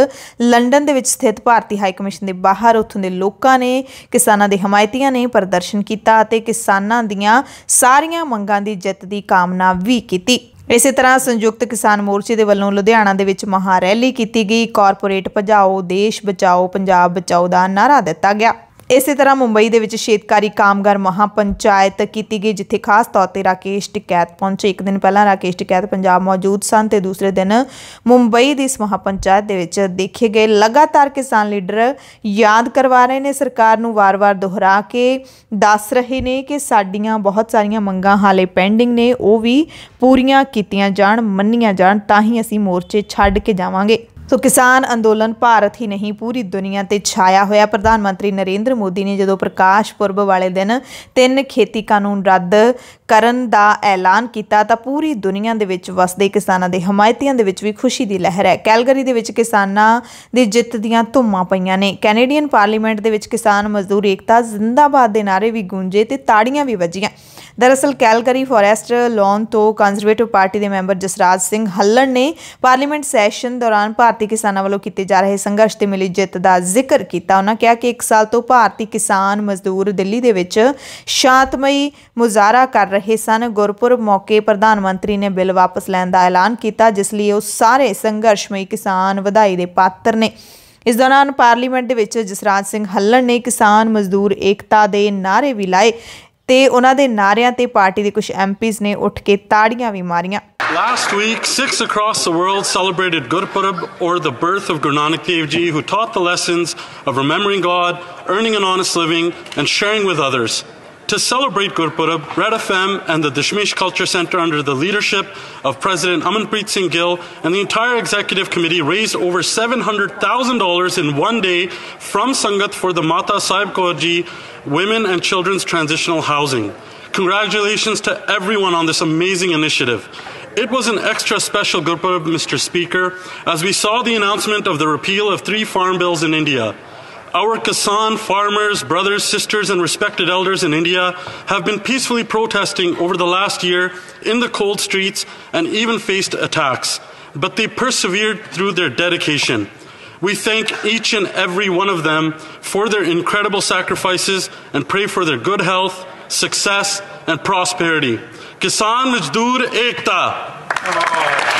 ਲੰਡਨ ਦੇ ਵਿੱਚ ਸਥਿਤ ਭਾਰਤੀ ਹਾਈ ਕਮਿਸ਼ਨ ਦੇ ਬਾਹਰ ਉੱਥੋਂ ਦੇ ਲੋਕਾਂ ਨੇ ਕਿਸਾਨਾਂ ਦੇ ਹਮਾਇਤੀਆਂ ਨੇ ਪ੍ਰਦਰਸ਼ਨ ਕੀਤਾ ਅਤੇ ਕਿਸਾਨਾਂ ਦੀਆਂ ਸਾਰੀਆਂ ਮੰਗਾਂ ਦੀ ਜਿੱਤ ਦੀ ਕਾਮਨਾ ਵੀ ਕੀਤੀ ਇਸੇ ਤਰ੍ਹਾਂ ਸੰਯੁਕਤ ਕਿਸਾਨ ਮੋਰਚੇ ਦੇ ਵੱਲੋਂ ਲੁਧਿਆਣਾ ਦੇ ਵਿੱਚ ਮਹਾ ਰੈਲੀ ਕੀਤੀ ਗਈ ਕਾਰਪੋਰੇਟ ਭਜਾਓ ਦੇਸ਼ ਬਚਾਓ ਪੰਜਾਬ ਬਚਾਓ ਦਾ ਨਾਰਾ ਦਿੱਤਾ ਗਿਆ ਇਸੇ ਤਰ੍ਹਾਂ ਮੁੰਬਈ ਦੇ ਵਿੱਚ ਸ਼ੇਤਕਾਰੀ ਕਾਮਗਰ ਮਹਾਪੰਚਾਇਤ ਕੀਤੀ ਗਈ ਜਿੱਥੇ ਖਾਸ ਤੌਰ ਤੇ ਰਾਕੇਸ਼ ਟਿਕੈਤ ਪਹੁੰਚੇ ਇੱਕ ਦਿਨ ਪਹਿਲਾਂ ਰਾਕੇਸ਼ ਟਿਕੈਤ ਪੰਜਾਬ ਮੌਜੂਦ ਸਨ ਤੇ ਦੂਸਰੇ ਦਿਨ ਮੁੰਬਈ ਦੀ ਇਸ ਮਹਾਪੰਚਾਇਤ ਦੇ ਵਿੱਚ ਦੇਖੇ ਗਏ ਲਗਾਤਾਰ ਕਿਸਾਨ ਲੀਡਰ ਯਾਦ ਕਰਵਾ ਰਹੇ ਨੇ ਸਰਕਾਰ ਨੂੰ ਵਾਰ-ਵਾਰ ਦੁਹਰਾ ਕੇ ਦੱਸ ਰਹੇ ਨੇ ਕਿ ਸਾਡੀਆਂ ਬਹੁਤ ਸਾਰੀਆਂ ਮੰਗਾਂ ਹਾਲੇ ਪੈਂਡਿੰਗ ਨੇ ਉਹ ਵੀ ਪੂਰੀਆਂ ਕੀਤੀਆਂ ਜਾਣ ਮੰਨੀਆਂ ਜਾਣ ਤਾਂ ਹੀ ਅਸੀਂ ਮੋਰਚੇ ਛੱਡ ਕੇ ਜਾਵਾਂਗੇ ਸੋ ਕਿਸਾਨ ਅੰਦੋਲਨ ਭਾਰਤ ਹੀ ਨਹੀਂ ਪੂਰੀ ਦੁਨੀਆ ਤੇ ਛਾਇਆ ਹੋਇਆ ਪ੍ਰਧਾਨ ਮੰਤਰੀ ਨਰਿੰਦਰ ਮੋਦੀ ਨੇ ਜਦੋਂ ਪ੍ਰਕਾਸ਼ ਪੁਰਬ ਵਾਲੇ ਦਿਨ ਤਿੰਨ ਖੇਤੀ ਕਾਨੂੰਨ ਰੱਦ ਕਰਨ ਦਾ ਐਲਾਨ ਕੀਤਾ ਤਾਂ ਪੂਰੀ ਦੁਨੀਆ ਦੇ ਵਿੱਚ ਵਸਦੇ ਕਿਸਾਨਾਂ ਦੇ ਹਮਾਇਤੀਆਂ ਦੇ ਵਿੱਚ ਵੀ ਖੁਸ਼ੀ ਦੀ ਲਹਿਰ ਹੈ ਕੈਲਗਰੀ ਦੇ ਵਿੱਚ ਕਿਸਾਨਾਂ ਦੀ ਜਿੱਤ ਦੀਆਂ ਧੁੰਮਾਂ ਪਈਆਂ ਨੇ ਕੈਨੇਡੀਅਨ ਪਾਰਲੀਮੈਂਟ ਦੇ ਵਿੱਚ ਕਿਸਾਨ ਮਜ਼ਦੂਰ ਏਕਤਾ ਜ਼ਿੰਦਾਬਾਦ ਦੇ ਨਾਰੇ ਵੀ ਗੂੰਜੇ ਤੇ ਤਾੜੀਆਂ ਵੀ ਵੱਜੀਆਂ ਦਰਅਸਲ ਕੈਲਗਰੀ ਫੋਰੈਸਟ ਲੌਨ ਤੋਂ ਕੰਜ਼ਰਵੇਟਿਵ ਪਾਰਟੀ ਦੇ ਮੈਂਬਰ ਜਸਰਾਜ ਸਿੰਘ ਹੱਲਣ ਨੇ ਪਾਰਲੀਮੈਂਟ ਸੈਸ਼ਨ ਦੌਰਾਨ ਭਾਰਤੀ ਕਿਸਾਨਾਂ ਵੱਲੋਂ ਕੀਤੇ ਜਾ ਰਹੇ ਸੰਘਰਸ਼ ਤੇ ਮਿਲੀ ਜਿੱਤ ਦਾ ਜ਼ਿਕਰ ਕੀਤਾ ਉਹਨਾਂ ਕਿਹਾ ਕਿ 1 ਸਾਲ ਤੋਂ ਭਾਰਤੀ ਕਿਸਾਨ ਮਜ਼ਦੂਰ ਦਿੱਲੀ ਦੇ ਵਿੱਚ ਸ਼ਾਂਤਮਈ ਮੁਜ਼ਾਹਰਾ ਕਰ ਰਹੇ ਸਨ ਗੁਰਪੁਰਬ ਮੌਕੇ ਪ੍ਰਧਾਨ ਮੰਤਰੀ ਨੇ ਬਿੱਲ ਵਾਪਸ ਲੈਣ ਦਾ ਐਲਾਨ ਕੀਤਾ ਜਿਸ ਲਈ ਉਹ ਸਾਰੇ ਸੰਘਰਸ਼ਮਈ ਕਿਸਾਨ ਵਧਾਈ ਦੇ ਪਾਤਰ ਨੇ ਇਸ ਦੌਰਾਨ ਪਾਰਲੀਮੈਂਟ ਦੇ ਵਿੱਚ ਜਸਰਾਜ ਸਿੰਘ ਹੱਲਣ ਨੇ ਕਿਸਾਨ ਮਜ਼ਦੂਰ ਏਕਤਾ ਦੇ ਨਾਰੇ ਵੀ ਲਾਏ ਤੇ ਉਹਨਾਂ ਦੇ ਨਾਰਿਆਂ ਤੇ ਪਾਰਟੀ ਦੇ ਕੁਝ ਐਮਪੀਜ਼ ਨੇ ਉੱਠ ਕੇ ਤਾੜੀਆਂ ਵੀ ਮਾਰੀਆਂ Last week, six across the world celebrated Gurpurab, or the birth of Guru Nanak Dev Ji, who taught the lessons of remembering God, earning an honest living, and sharing with others. To celebrate Gurpurab, Red FM and the Dishmish Culture Center under the leadership of President Amanpreet Singh Gill and the entire executive committee raised over $700,000 in one day from Sangat for the Mata Sahib Kaurji Women and Children's Transitional Housing. Congratulations to everyone on this amazing initiative. It was an extra special Gurpurab, Mr. Speaker, as we saw the announcement of the repeal of three farm bills in India. Our Kisan farmers, brothers, sisters, and respected elders in India have been peacefully protesting over the last year in the cold streets and even faced attacks, but they persevered through their dedication. We thank each and every one of them for their incredible sacrifices and pray for their good health, success, and prosperity. Kisan Mazdoor Ekta.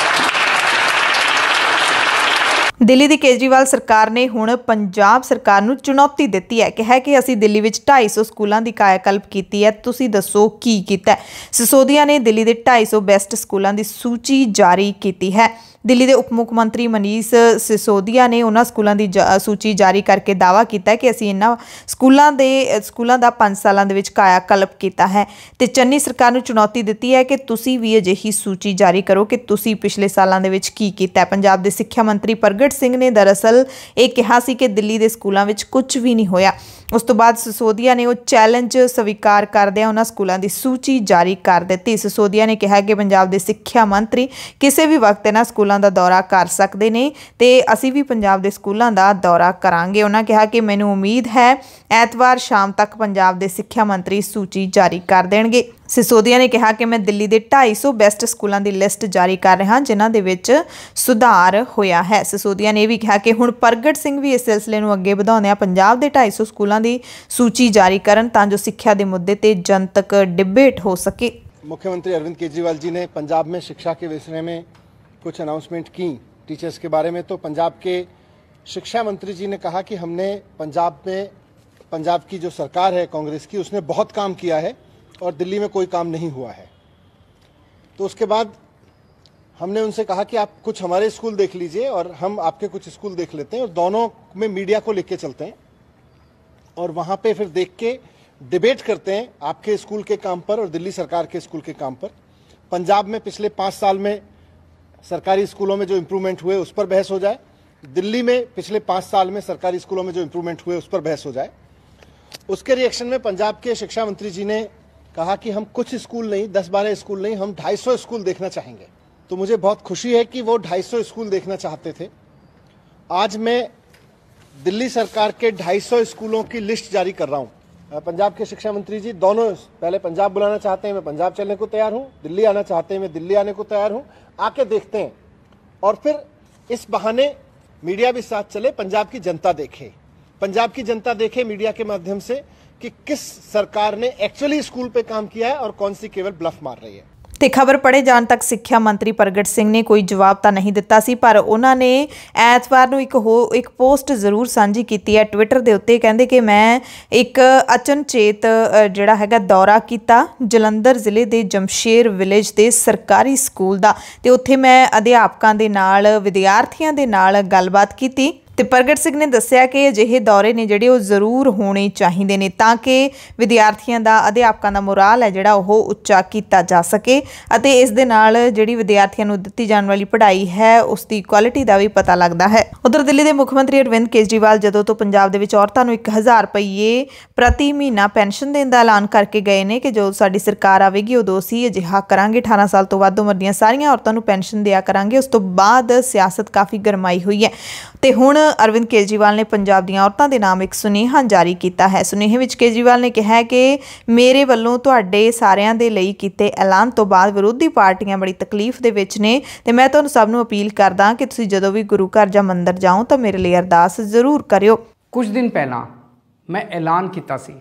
Delhi ਦੀ ਕੇਜਰੀਵਾਲ ਸਰਕਾਰ ਨੇ ਹੁਣ ਪੰਜਾਬ ਸਰਕਾਰ ਨੂੰ ਚੁਣੌਤੀ ਦਿੱਤੀ ਹੈ ਕਿ ਹੈ ਕਿ ਅਸੀਂ ਦਿੱਲੀ ਵਿੱਚ 250 ਸਕੂਲਾਂ ਦੀ ਕਾਇਆਕਲਪ ਕੀਤੀ ਹੈ ਤੁਸੀਂ ਦੱਸੋ ਕੀ ਕੀਤਾ ਸਿਸੋਦੀਆ ਨੇ ਦਿੱਲੀ ਦੇ 250 ਬੈਸਟ ਸਕੂਲਾਂ ਦੀ ਸੂਚੀ ਜਾਰੀ ਕੀਤੀ ਹੈ ਦਿੱਲੀ ਦੇ ਉਪ ਮੁੱਖ ਮੰਤਰੀ ਮਨੀਸ਼ ਸਿਸੋਦੀਆ ਨੇ ਉਹਨਾਂ ਸਕੂਲਾਂ ਦੀ ਸੂਚੀ ਜਾਰੀ ਕਰਕੇ ਦਾਵਾ ਕੀਤਾ ਕਿ ਅਸੀਂ ਇਹਨਾਂ ਸਕੂਲਾਂ ਦੇ ਸਕੂਲਾਂ ਦਾ 5 ਸਾਲਾਂ ਦੇ ਵਿੱਚ ਕਾਇਆ ਕਲਪ ਕੀਤਾ ਹੈ ਤੇ ਚੰਨੀ ਸਰਕਾਰ ਨੂੰ ਚੁਣੌਤੀ ਦਿੱਤੀ ਹੈ ਕਿ ਤੁਸੀਂ ਵੀ ਅਜਿਹੀ ਸੂਚੀ ਜਾਰੀ ਕਰੋ ਕਿ ਤੁਸੀਂ ਪਿਛਲੇ ਸਾਲਾਂ ਦੇ ਵਿੱਚ ਕੀ ਕੀਤਾ ਪੰਜਾਬ ਦੇ ਸਿੱਖਿਆ ਮੰਤਰੀ ਪ੍ਰਗਟ ਸਿੰਘ ਨੇ ਦਰਅਸਲ ਇਹ ਕਿਹਾ ਸੀ ਕਿ ਦਿੱਲੀ ਦੇ ਸਕੂਲਾਂ ਵਿੱਚ ਕੁਝ ਵੀ ਨਹੀਂ ਹੋਇਆ ਉਸ ਤੋਂ ਬਾਅਦ ਸਿਸੋਦੀਆ ਨੇ ਉਹ ਚੈਲੰਜ ਸਵੀਕਾਰ ਕਰਦਿਆਂ ਉਹਨਾਂ ਸਕੂਲਾਂ ਦੀ ਸੂਚੀ ਜਾਰੀ ਕਰ ਦਿੱਤੀ ਸਿਸੋਦੀਆ ਨੇ ਕਿਹਾ ਕਿ ਪੰਜਾਬ ਦੇ ਸਿੱਖਿਆ ਮੰਤਰੀ ਕਿਸੇ ਵੀ ਵਕਤ ਇਹਨਾਂ ਸਕੂਲਾਂ ਸਕੂਲਾਂ ਦਾ ਦੌਰਾ ਕਰ ਸਕਦੇ ਨੇ ਤੇ ਅਸੀਂ ਵੀ ਪੰਜਾਬ ਦੇ ਸਕੂਲਾਂ ਦਾ ਦੌਰਾ ਕਰਾਂਗੇ ਉਹਨਾਂ ਕਿਹਾ ਕਿ ਮੈਨੂੰ ਉਮੀਦ ਹੈ ਐਤਵਾਰ ਸ਼ਾਮ ਤੱਕ ਪੰਜਾਬ ਦੇ ਸਿੱਖਿਆ ਮੰਤਰੀ ਸੂਚੀ ਜਾਰੀ ਕਰ ਦੇਣਗੇ ਸਿਸੋਦੀਆ ਨੇ ਕਿਹਾ ਕਿ ਮੈਂ ਦਿੱਲੀ ਦੇ 250 ਬੈਸਟ ਸਕੂਲਾਂ ਦੀ ਲਿਸਟ ਜਾਰੀ ਕਰ ਰਿਹਾ ਜਿਨ੍ਹਾਂ ਦੇ ਵਿੱਚ ਸੁਧਾਰ ਹੋਇਆ ਹੈ ਸਿਸੋਦੀਆ ਨੇ ਵੀ ਕਿਹਾ ਕਿ ਹੁਣ ਪ੍ਰਗਟ ਸਿੰਘ ਵੀ ਇਸ ਸਿਲਸਿਲੇ ਨੂੰ ਅੱਗੇ ਵਧਾਉਂਦੇ ਆ ਪੰਜਾਬ ਦੇ 250 ਸਕੂਲਾਂ ਦੀ ਸੂਚੀ ਜਾਰੀ ਕਰਨ ਤਾਂ ਜੋ ਸਿੱਖਿਆ ਦੇ ਮੁੱਦੇ ਤੇ ਜਨਤਕ ਡਿਬੇਟ ਹੋ ਸਕੇ ਮੁੱਖ ਮੰਤਰੀ ਅਰਵਿੰਦ ਕੇਜਰੀਵਾਲ ਜੀ ਨੇ ਪੰਜਾਬ ਵਿੱਚ ਸਿੱਖਿਆ ਦੇ ਵਿਸ਼ੇ ਵਿੱਚ कुछ अनाउंसमेंट की टीचर्स के बारे में तो पंजाब के शिक्षा मंत्री जी ने कहा कि हमने पंजाब में पंजाब की जो सरकार है कांग्रेस की उसने बहुत काम किया है और दिल्ली में कोई काम नहीं हुआ है तो उसके बाद हमने उनसे कहा कि आप कुछ हमारे स्कूल देख लीजिए और हम आपके कुछ स्कूल देख लेते हैं और दोनों में मीडिया को लेके चलते हैं और वहाँ पे फिर देख के डिबेट करते हैं आपके स्कूल के काम पर और दिल्ली सरकार के स्कूल के काम पर पंजाब में पिछले पाँच साल में सरकारी स्कूलों में जो इम्प्रूवमेंट हुए उस पर बहस हो जाए दिल्ली में पिछले पाँच साल में सरकारी स्कूलों में जो इम्प्रूवमेंट हुए उस पर बहस हो जाए उसके रिएक्शन में पंजाब के शिक्षा मंत्री जी ने कहा कि हम कुछ स्कूल नहीं दस बारह स्कूल नहीं हम ढाई स्कूल देखना चाहेंगे तो मुझे बहुत खुशी है कि वो ढाई स्कूल देखना चाहते थे आज मैं दिल्ली सरकार के 250 स्कूलों की लिस्ट जारी कर रहा हूँ पंजाब के शिक्षा मंत्री जी दोनों पहले पंजाब बुलाना चाहते हैं मैं पंजाब चलने को तैयार हूँ दिल्ली आना चाहते हैं मैं दिल्ली आने को तैयार हूँ आके देखते हैं और फिर इस बहाने मीडिया भी साथ चले पंजाब की जनता देखे पंजाब की जनता देखे मीडिया के माध्यम से कि किस सरकार ने एक्चुअली स्कूल पे काम किया है और कौन सी केवल ब्लफ मार रही है ਤੇ ਖਬਰ ਪੜੇ ਜਾਣ ਤੱਕ ਸਿੱਖਿਆ ਮੰਤਰੀ ਪ੍ਰਗਟ ਸਿੰਘ ਨੇ ਕੋਈ ਜਵਾਬ ਤਾਂ ਨਹੀਂ ਦਿੱਤਾ ਸੀ ਪਰ ਉਹਨਾਂ ਨੇ ਐਤਵਾਰ ਨੂੰ ਇੱਕ ਹੋ ਇੱਕ ਪੋਸਟ ਜ਼ਰੂਰ ਸਾਂਝੀ ਕੀਤੀ ਹੈ ਟਵਿੱਟਰ ਦੇ ਉੱਤੇ ਕਹਿੰਦੇ ਕਿ ਮੈਂ ਇੱਕ ਅਚਨਚੇਤ ਜਿਹੜਾ ਹੈਗਾ ਦੌਰਾ ਕੀਤਾ ਜਲੰਧਰ ਜ਼ਿਲ੍ਹੇ ਦੇ ਜਮਸ਼ੇਰ ਵਿਲੇਜ ਦੇ ਸਰਕਾਰੀ ਸਕੂਲ ਦਾ ਤੇ ਉੱਥੇ ਮੈਂ ਅਧਿਆਪਕਾਂ ਦੇ ਨਾਲ ਵਿਦਿਆਰਥੀਆਂ ਦੇ ਨਾਲ ਗੱਲਬਾਤ ਕੀਤੀ ਤੇ ਪ੍ਰਗਟ ਸਿੰਘ ਨੇ ਦੱਸਿਆ ਕਿ ਅਜਿਹੇ ਦੌਰੇ ਨੇ ਜਿਹੜੇ ਉਹ ਜ਼ਰੂਰ ਹੋਣੇ ਚਾਹੀਦੇ ਨੇ ਤਾਂ ਕਿ ਵਿਦਿਆਰਥੀਆਂ ਦਾ ਅਧਿਆਪਕਾਂ ਦਾ ਮੋਰਾਲ ਹੈ ਜਿਹੜਾ ਉਹ ਉੱਚਾ ਕੀਤਾ ਜਾ ਸਕੇ ਅਤੇ ਇਸ ਦੇ ਨਾਲ ਜਿਹੜੀ ਵਿਦਿਆਰਥੀਆਂ ਨੂੰ ਦਿੱਤੀ ਜਾਣ ਵਾਲੀ ਪੜ੍ਹਾਈ ਹੈ ਉਸ ਦੀ ਕੁਆਲਿਟੀ ਦਾ ਵੀ ਪਤਾ ਲੱਗਦਾ ਹੈ ਉਧਰ ਦਿੱਲੀ ਦੇ ਮੁੱਖ ਮੰਤਰੀ ਅਰਵਿੰਦ ਕੇਜਰੀਵਾਲ ਜਦੋਂ ਤੋਂ ਪੰਜਾਬ ਦੇ ਵਿੱਚ ਔਰਤਾਂ ਨੂੰ 1000 ਰੁਪਏ ਪ੍ਰਤੀ ਮਹੀਨਾ ਪੈਨਸ਼ਨ ਦੇਣ ਦਾ ਐਲਾਨ ਕਰਕੇ ਗਏ ਨੇ ਕਿ ਜੋ ਸਾਡੀ ਸਰਕਾਰ ਆਵੇਗੀ ਉਦੋਂ ਅਸੀਂ ਅਜਿਹਾ ਕਰਾਂਗੇ 18 ਸਾਲ ਤੋਂ ਵੱਧ ਉਮਰ ਦੀਆਂ ਸਾਰੀਆਂ ਔਰਤਾਂ ਨੂੰ ਪੈਨਸ਼ਨ ਦਿਆ ਕਰਾਂਗੇ ਉਸ ਤੋਂ ਬਾਅਦ ਸਿਆਸਤ ਕਾਫੀ ਗਰਮਾਈ ਹੋਈ ਹੈ ਤੇ ਹੁਣ ਅਰਵਿੰਦ ਕੇਜਰੀਵਾਲ ਨੇ ਪੰਜਾਬ ਦੀਆਂ ਔਰਤਾਂ ਦੇ ਨਾਮ ਇੱਕ ਸੁਨੇਹਾ ਜਾਰੀ ਕੀਤਾ ਹੈ ਸੁਨੇਹੇ ਵਿੱਚ ਕੇਜਰੀਵਾਲ ਨੇ ਕਿਹਾ ਕਿ ਮੇਰੇ ਵੱਲੋਂ ਤੁਹਾਡੇ ਸਾਰਿਆਂ ਦੇ ਲਈ ਕੀਤੇ ਐਲਾਨ ਤੋਂ ਬਾਅਦ ਵਿਰੋਧੀ ਪਾਰਟੀਆਂ ਬੜੀ ਤਕਲੀਫ ਦੇ ਵਿੱਚ ਨੇ ਤੇ ਮੈਂ ਤੁਹਾਨੂੰ ਸਭ ਨੂੰ ਅਪੀਲ ਕਰਦਾ ਕਿ ਤੁਸੀਂ ਜਦੋਂ ਵੀ ਗੁਰੂ ਘਰ ਜਾਂ ਮੰਦਿਰ ਜਾਓ ਤਾਂ ਮੇਰੇ ਲਈ ਅਰਦਾਸ ਜ਼ਰੂਰ ਕਰਿਓ ਕੁਝ ਦਿਨ ਪਹਿਲਾਂ ਮੈਂ ਐਲਾਨ ਕੀਤਾ ਸੀ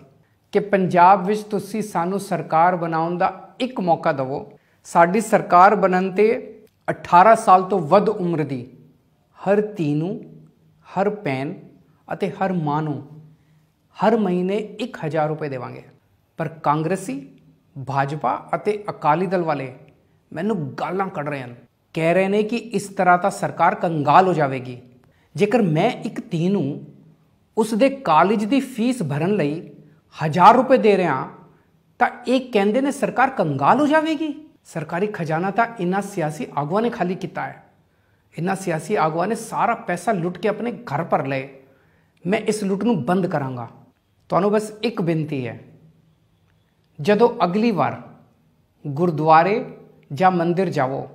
ਕਿ ਪੰਜਾਬ ਵਿੱਚ ਤੁਸੀਂ ਸਾਨੂੰ ਸਰਕਾਰ ਬਣਾਉਣ ਦਾ ਇੱਕ ਮੌਕਾ ਦਿਵੋ ਸਾਡੀ ਸਰਕਾਰ ਬਣਨ ਤੇ 18 ਸਾਲ ਤੋਂ ਵੱਧ ਉਮਰ ਦੀ ਹਰ ਤੀਨੂ ਨੂੰ ਹਰ ਪੈਨ ਅਤੇ ਹਰ ਮਾਂ ਨੂੰ ਹਰ ਮਹੀਨੇ 1000 ਰੁਪਏ ਦੇਵਾਂਗੇ ਪਰ ਕਾਂਗਰਸੀ ਭਾਜਪਾ ਅਤੇ ਅਕਾਲੀ ਦਲ ਵਾਲੇ ਮੈਨੂੰ ਗਾਲਾਂ ਕੱਢ ਰਹੇ ਹਨ ਕਹਿ ਰਹੇ ਨੇ ਕਿ ਇਸ ਤਰ੍ਹਾਂ ਤਾਂ ਸਰਕਾਰ ਕੰਗਾਲ ਹੋ ਜਾਵੇਗੀ ਜੇਕਰ ਮੈਂ ਇੱਕ ਧੀ ਨੂੰ ਉਸ ਦੇ ਕਾਲਜ ਦੀ ਫੀਸ ਭਰਨ ਲਈ 1000 ਰੁਪਏ ਦੇ ਰਿਹਾ ਤਾਂ ਇਹ ਕਹਿੰਦੇ ਨੇ ਸਰਕਾਰ ਕੰਗਾਲ ਹੋ ਜਾਵੇਗੀ ਸਰਕਾਰੀ ਖਜ਼ਾਨਾ ਤਾਂ ਇਨ੍ਹਾਂ ਸਿਆਸੀ ਆਗੂਆਂ ਨੇ ਖਾਲੀ ਕੀਤਾ ਹੈ ਇਹਨਾਂ ਸਿਆਸੀ ਆਗੂਆਂ ਨੇ ਸਾਰਾ ਪੈਸਾ ਲੁੱਟ ਕੇ ਆਪਣੇ ਘਰ ਪਰ ਲਏ ਮੈਂ ਇਸ ਲੁੱਟ ਨੂੰ ਬੰਦ ਕਰਾਂਗਾ ਤੁਹਾਨੂੰ ਬਸ ਇੱਕ ਬੇਨਤੀ ਹੈ ਜਦੋਂ ਅਗਲੀ ਵਾਰ ਗੁਰਦੁਆਰੇ ਜਾਂ ਮੰਦਿਰ ਜਾਵੋ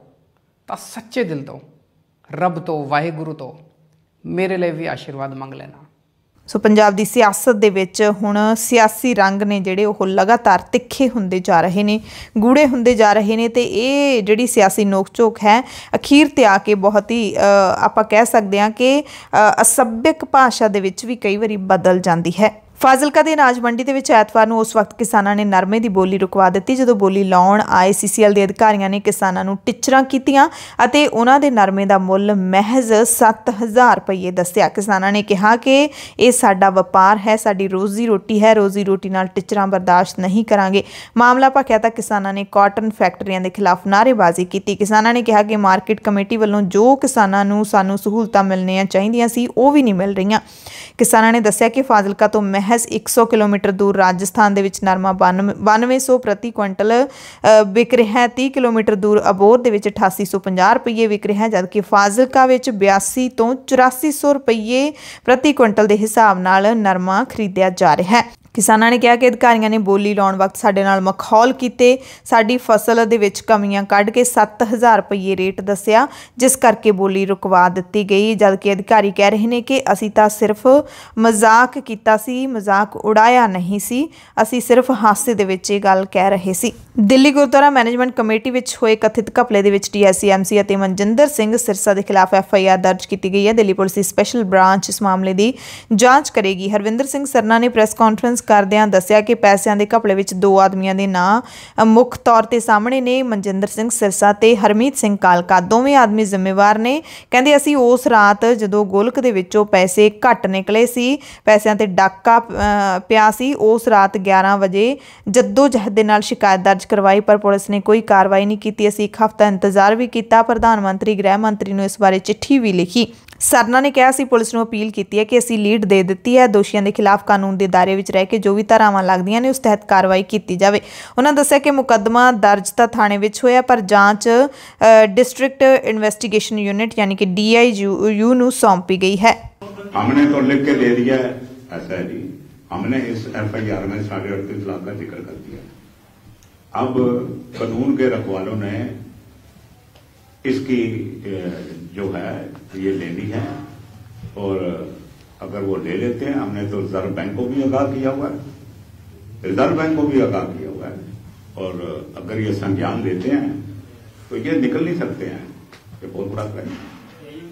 ਤਾਂ ਸੱਚੇ ਦਿਲ ਤੋਂ ਰੱਬ ਤੋਂ ਵਾਹਿਗੁਰੂ ਤੋਂ ਮੇਰੇ ਲਈ ਵੀ ਆਸ਼ੀਰਵਾਦ ਮੰਗ ਲੈਣਾ ਸੋ ਪੰਜਾਬ ਦੀ ਸਿਆਸਤ ਦੇ ਵਿੱਚ ਹੁਣ ਸਿਆਸੀ ਰੰਗ ਨੇ ਜਿਹੜੇ ਉਹ ਲਗਾਤਾਰ ਤਿੱਖੇ ਹੁੰਦੇ ਜਾ ਰਹੇ ਨੇ ਗੂੜੇ ਹੁੰਦੇ ਜਾ ਰਹੇ ਨੇ ਤੇ ਇਹ ਜਿਹੜੀ ਸਿਆਸੀ ਨੋਕਝੋਕ ਹੈ ਅਖੀਰ ਤੇ ਆ ਕੇ ਬਹੁਤ ਹੀ ਆਪਾਂ ਕਹਿ ਸਕਦੇ ਹਾਂ ਕਿ ਅਸਭਿਕ ਭਾਸ਼ਾ ਦੇ ਵਿੱਚ ਵੀ ਕਈ ਵਾਰੀ ਬਦਲ ਜਾਂਦੀ ਹੈ ਫਾਜ਼ਿਲਕਾ ਦੇ ਅਨਾਜ ਮੰਡੀ ਦੇ ਵਿੱਚ ਐਤਵਾਰ ਨੂੰ ਉਸ ਵਕਤ ਕਿਸਾਨਾਂ ਨੇ ਨਰਮੇ ਦੀ ਬੋਲੀ ਰੁਕਵਾ ਦਿੱਤੀ ਜਦੋਂ ਬੋਲੀ ਲਾਉਣ ਆਏ ਸੀਸੀਐਲ ਦੇ ਅਧਿਕਾਰੀਆਂ ਨੇ ਕਿਸਾਨਾਂ ਨੂੰ ਟਿਚਰਾਂ ਕੀਤੀਆਂ ਅਤੇ ਉਹਨਾਂ ਦੇ ਨਰਮੇ ਦਾ ਮੁੱਲ ਮਹਿਜ਼ 7000 ਰੁਪਏ ਦੱਸਿਆ ਕਿਸਾਨਾਂ ਨੇ ਕਿਹਾ ਕਿ ਇਹ ਸਾਡਾ ਵਪਾਰ ਹੈ ਸਾਡੀ ਰੋਜ਼ੀ ਰੋਟੀ ਹੈ ਰੋਜ਼ੀ ਰੋਟੀ ਨਾਲ ਟਿਚਰਾਂ ਬਰਦਾਸ਼ਤ ਨਹੀਂ ਕਰਾਂਗੇ ਮਾਮਲਾ ਭਖਿਆ ਤਾਂ ਕਿਸਾਨਾਂ ਨੇ ਕਾਟਨ ਫੈਕਟਰੀਆਂ ਦੇ ਖਿਲਾਫ ਨਾਰੇਬਾਜ਼ੀ ਕੀਤੀ ਕਿਸਾਨਾਂ ਨੇ ਕਿਹਾ ਕਿ ਮਾਰਕੀਟ ਕਮੇਟੀ ਵੱਲੋਂ ਜੋ ਕਿਸਾਨਾਂ ਨੂੰ ਸਾਨੂੰ ਸਹੂਲਤਾਂ ਮਿਲਣੀਆਂ ਚਾਹੀਦੀਆਂ ਸੀ ਉਹ ਵੀ ਨਹੀਂ ਮਿਲ ਰਹੀਆਂ ਕਿਸਾਨਾਂ ਨੇ ਦੱਸਿਆ ਕਿ ਫਾਜ਼ਿਲਕਾ ਤੋਂ ਮਹਿ ਮਹਿਜ਼ 100 ਕਿਲੋਮੀਟਰ ਦੂਰ ਰਾਜਸਥਾਨ ਦੇ ਵਿੱਚ ਨਰਮਾ 9200 ਪ੍ਰਤੀ ਕੁਇੰਟਲ ਵਿਕ ਰਿਹਾ ਹੈ 30 ਕਿਲੋਮੀਟਰ ਦੂਰ ਅਬੋਰ ਦੇ ਵਿੱਚ 8850 ਰੁਪਏ ਵਿਕ ਰਿਹਾ ਹੈ ਜਦਕਿ ਫਾਜ਼ਿਲਕਾ ਵਿੱਚ 82 ਤੋਂ 8400 ਰੁਪਏ ਪ੍ਰਤੀ ਕੁਇੰਟਲ ਦੇ ਹਿਸਾਬ ਨਾਲ ਨਰਮਾ ਖਰੀਦਿਆ ਜਾ ਰਿਹਾ ਹੈ ਕਿਸਾਨਾਂ ਨੇ ਕਿਹਾ ਕਿ ਅਧਿਕਾਰੀਆਂ ਨੇ ਬੋਲੀ ਲਾਉਣ ਵਕਤ ਸਾਡੇ ਨਾਲ ਮਖੌਲ ਕੀਤੇ ਸਾਡੀ ਫਸਲ ਦੇ ਵਿੱਚ ਕਮੀਆਂ ਕੱਢ ਕੇ 7000 ਰੁਪਏ ਰੇਟ ਦੱਸਿਆ ਜਿਸ ਕਰਕੇ ਬੋਲੀ ਰੁਕਵਾ ਦਿੱਤੀ ਗਈ ਜਦ ਕਿ ਅਧਿਕਾਰੀ ਕਹਿ ਰਹੇ ਨੇ ਕਿ ਅਸੀਂ ਤਾਂ ਸਿਰਫ ਮਜ਼ਾਕ ਕੀਤਾ ਸੀ ਮਜ਼ਾਕ ਉਡਾਇਆ ਨਹੀਂ ਸੀ ਅਸੀਂ ਸਿਰਫ ਹਾਸੇ ਦੇ ਵਿੱਚ ਇਹ ਗੱਲ ਕਹਿ ਰਹੇ ਸੀ ਦਿੱਲੀ ਗੁਰਦੁਆਰਾ ਮੈਨੇਜਮੈਂਟ ਕਮੇਟੀ ਵਿੱਚ ਹੋਏ ਕਥਿਤ ਘਪਲੇ ਦੇ ਵਿੱਚ ਡੀਐਸਸੀਐਮਸੀ ਅਤੇ ਮਨਜਿੰਦਰ ਸਿੰਘ ਸਿਰਸਾ ਦੇ ਖਿਲਾਫ ਐਫਆਈਆਰ ਦਰਜ ਕੀਤੀ ਗਈ ਹੈ ਦਿੱਲੀ ਪੁਲਿਸ ਦੀ ਸਪੈਸ਼ਲ ਬ੍ਰਾਂਚ ਇਸ ਮਾਮਲੇ ਦੀ ਜਾਂਚ ਕਰੇਗੀ ਹਰਵਿੰਦਰ ਸਿੰਘ ਸਰਨਾ ਨੇ ਪ੍ਰੈਸ ਕਾਨਫਰੰਸ ਕਰਦਿਆਂ ਦੱਸਿਆ ਕਿ ਪੈਸਿਆਂ ਦੇ ਘਪਲੇ ਵਿੱਚ ਦੋ ਆਦਮੀਆਂ ਦੇ ਨਾਂ ਮੁੱਖ ਤੌਰ ਤੇ ਸਾਹਮਣੇ ਨੇ ਮਨਜਿੰਦਰ ਸਿੰਘ ਸਿਰਸਾ ਤੇ ਹਰਮੀਤ ਸਿੰਘ ਕਾਲਕਾ ਦੋਵੇਂ ਆਦਮੀ ਜ਼ਿੰਮੇਵਾਰ ਨੇ ਕਹਿੰਦੇ ਅਸੀਂ ਉਸ ਰਾਤ ਜਦੋਂ ਗੋਲਕ ਦੇ ਵਿੱਚੋਂ ਪੈਸੇ ਘੱਟ ਨਿਕਲੇ ਸੀ ਪੈਸਿਆਂ ਤੇ ਡਾਕਾ ਪਿਆ ਸੀ ਉਸ ਰਾਤ 11 ਵਜੇ ਜੱਦੋ ਜਹਦ ਦੇ ਨਾਲ ਸ਼ਿਕਾਇਤ ਦਰਜ ਕਰਵਾਈ ਪਰ ਪੁਲਿਸ ਨੇ ਕੋਈ ਕਾਰਵਾਈ ਨਹੀਂ ਕੀਤੀ ਅਸੀਂ ਇੱਕ ਹਫ਼ਤਾ ਇੰਤਜ਼ਾਰ ਵੀ ਕੀਤਾ ਪ੍ਰਧਾਨ ਮੰਤਰੀ ਗ੍ਰਹਿ ਮੰਤਰੀ ਨੂੰ ਇਸ ਬਾਰੇ ਚਿੱਠੀ ਵੀ ਲਿਖੀ ਸਰਨਾ ਨੇ ਕਿਹਾ ਸੀ ਪੁਲਿਸ ਨੂੰ ਅਪੀਲ ਕੀਤੀ ਹੈ ਕਿ ਅਸੀਂ ਲੀਡ ਦੇ ਦਿੱਤੀ ਹੈ ਦੋਸ਼ੀਆਂ ਦੇ ਖਿਲਾਫ ਕਾਨੂੰਨ ਦੇ ਦਾਇਰੇ ਵਿੱਚ ਰਹਿ ਕੇ ਜੋ ਵੀ ਧਾਰਾਵਾਂ ਲੱਗਦੀਆਂ ਨੇ ਉਸ ਤਹਿਤ ਕਾਰਵਾਈ ਕੀਤੀ ਜਾਵੇ ਉਹਨਾਂ ਦੱਸਿਆ ਕਿ ਮੁਕੱਦਮਾ ਦਰਜ ਤਾਂ ਥਾਣੇ ਵਿੱਚ ਹੋਇਆ ਪਰ ਜਾਂਚ ਡਿਸਟ੍ਰਿਕਟ ਇਨਵੈਸਟੀਗੇਸ਼ਨ ਯੂਨਿਟ ਯਾਨੀ ਕਿ ਡੀਆਈਯੂ ਨੂੰ ਸੌਂਪੀ ਗਈ ਹੈ ਹਮਨੇ ਤੋਂ ਲਿਖ ਕੇ ਦੇ ਦਿਆ ਐਸਾ ਜੀ है ਇਸ ਐਫਆਈਆਰ इस ਸਾਡੇ आई आर ਦਾ ਜ਼ਿਕਰ ਕਰ ਦਿੱਤਾ ਹੈ जिक्र ਕਾਨੂੰਨ ਦੇ ਰਖਵਾਲੋ ਨੇ इसकी जो है ये लेनी है और अगर वो ले लेते हैं हमने तो रिजर्व बैंक को भी आगाह किया हुआ है रिजर्व बैंक को भी आगाह किया हुआ है और अगर ये संज्ञान लेते हैं तो ये निकल नहीं सकते हैं ये बहुत बड़ा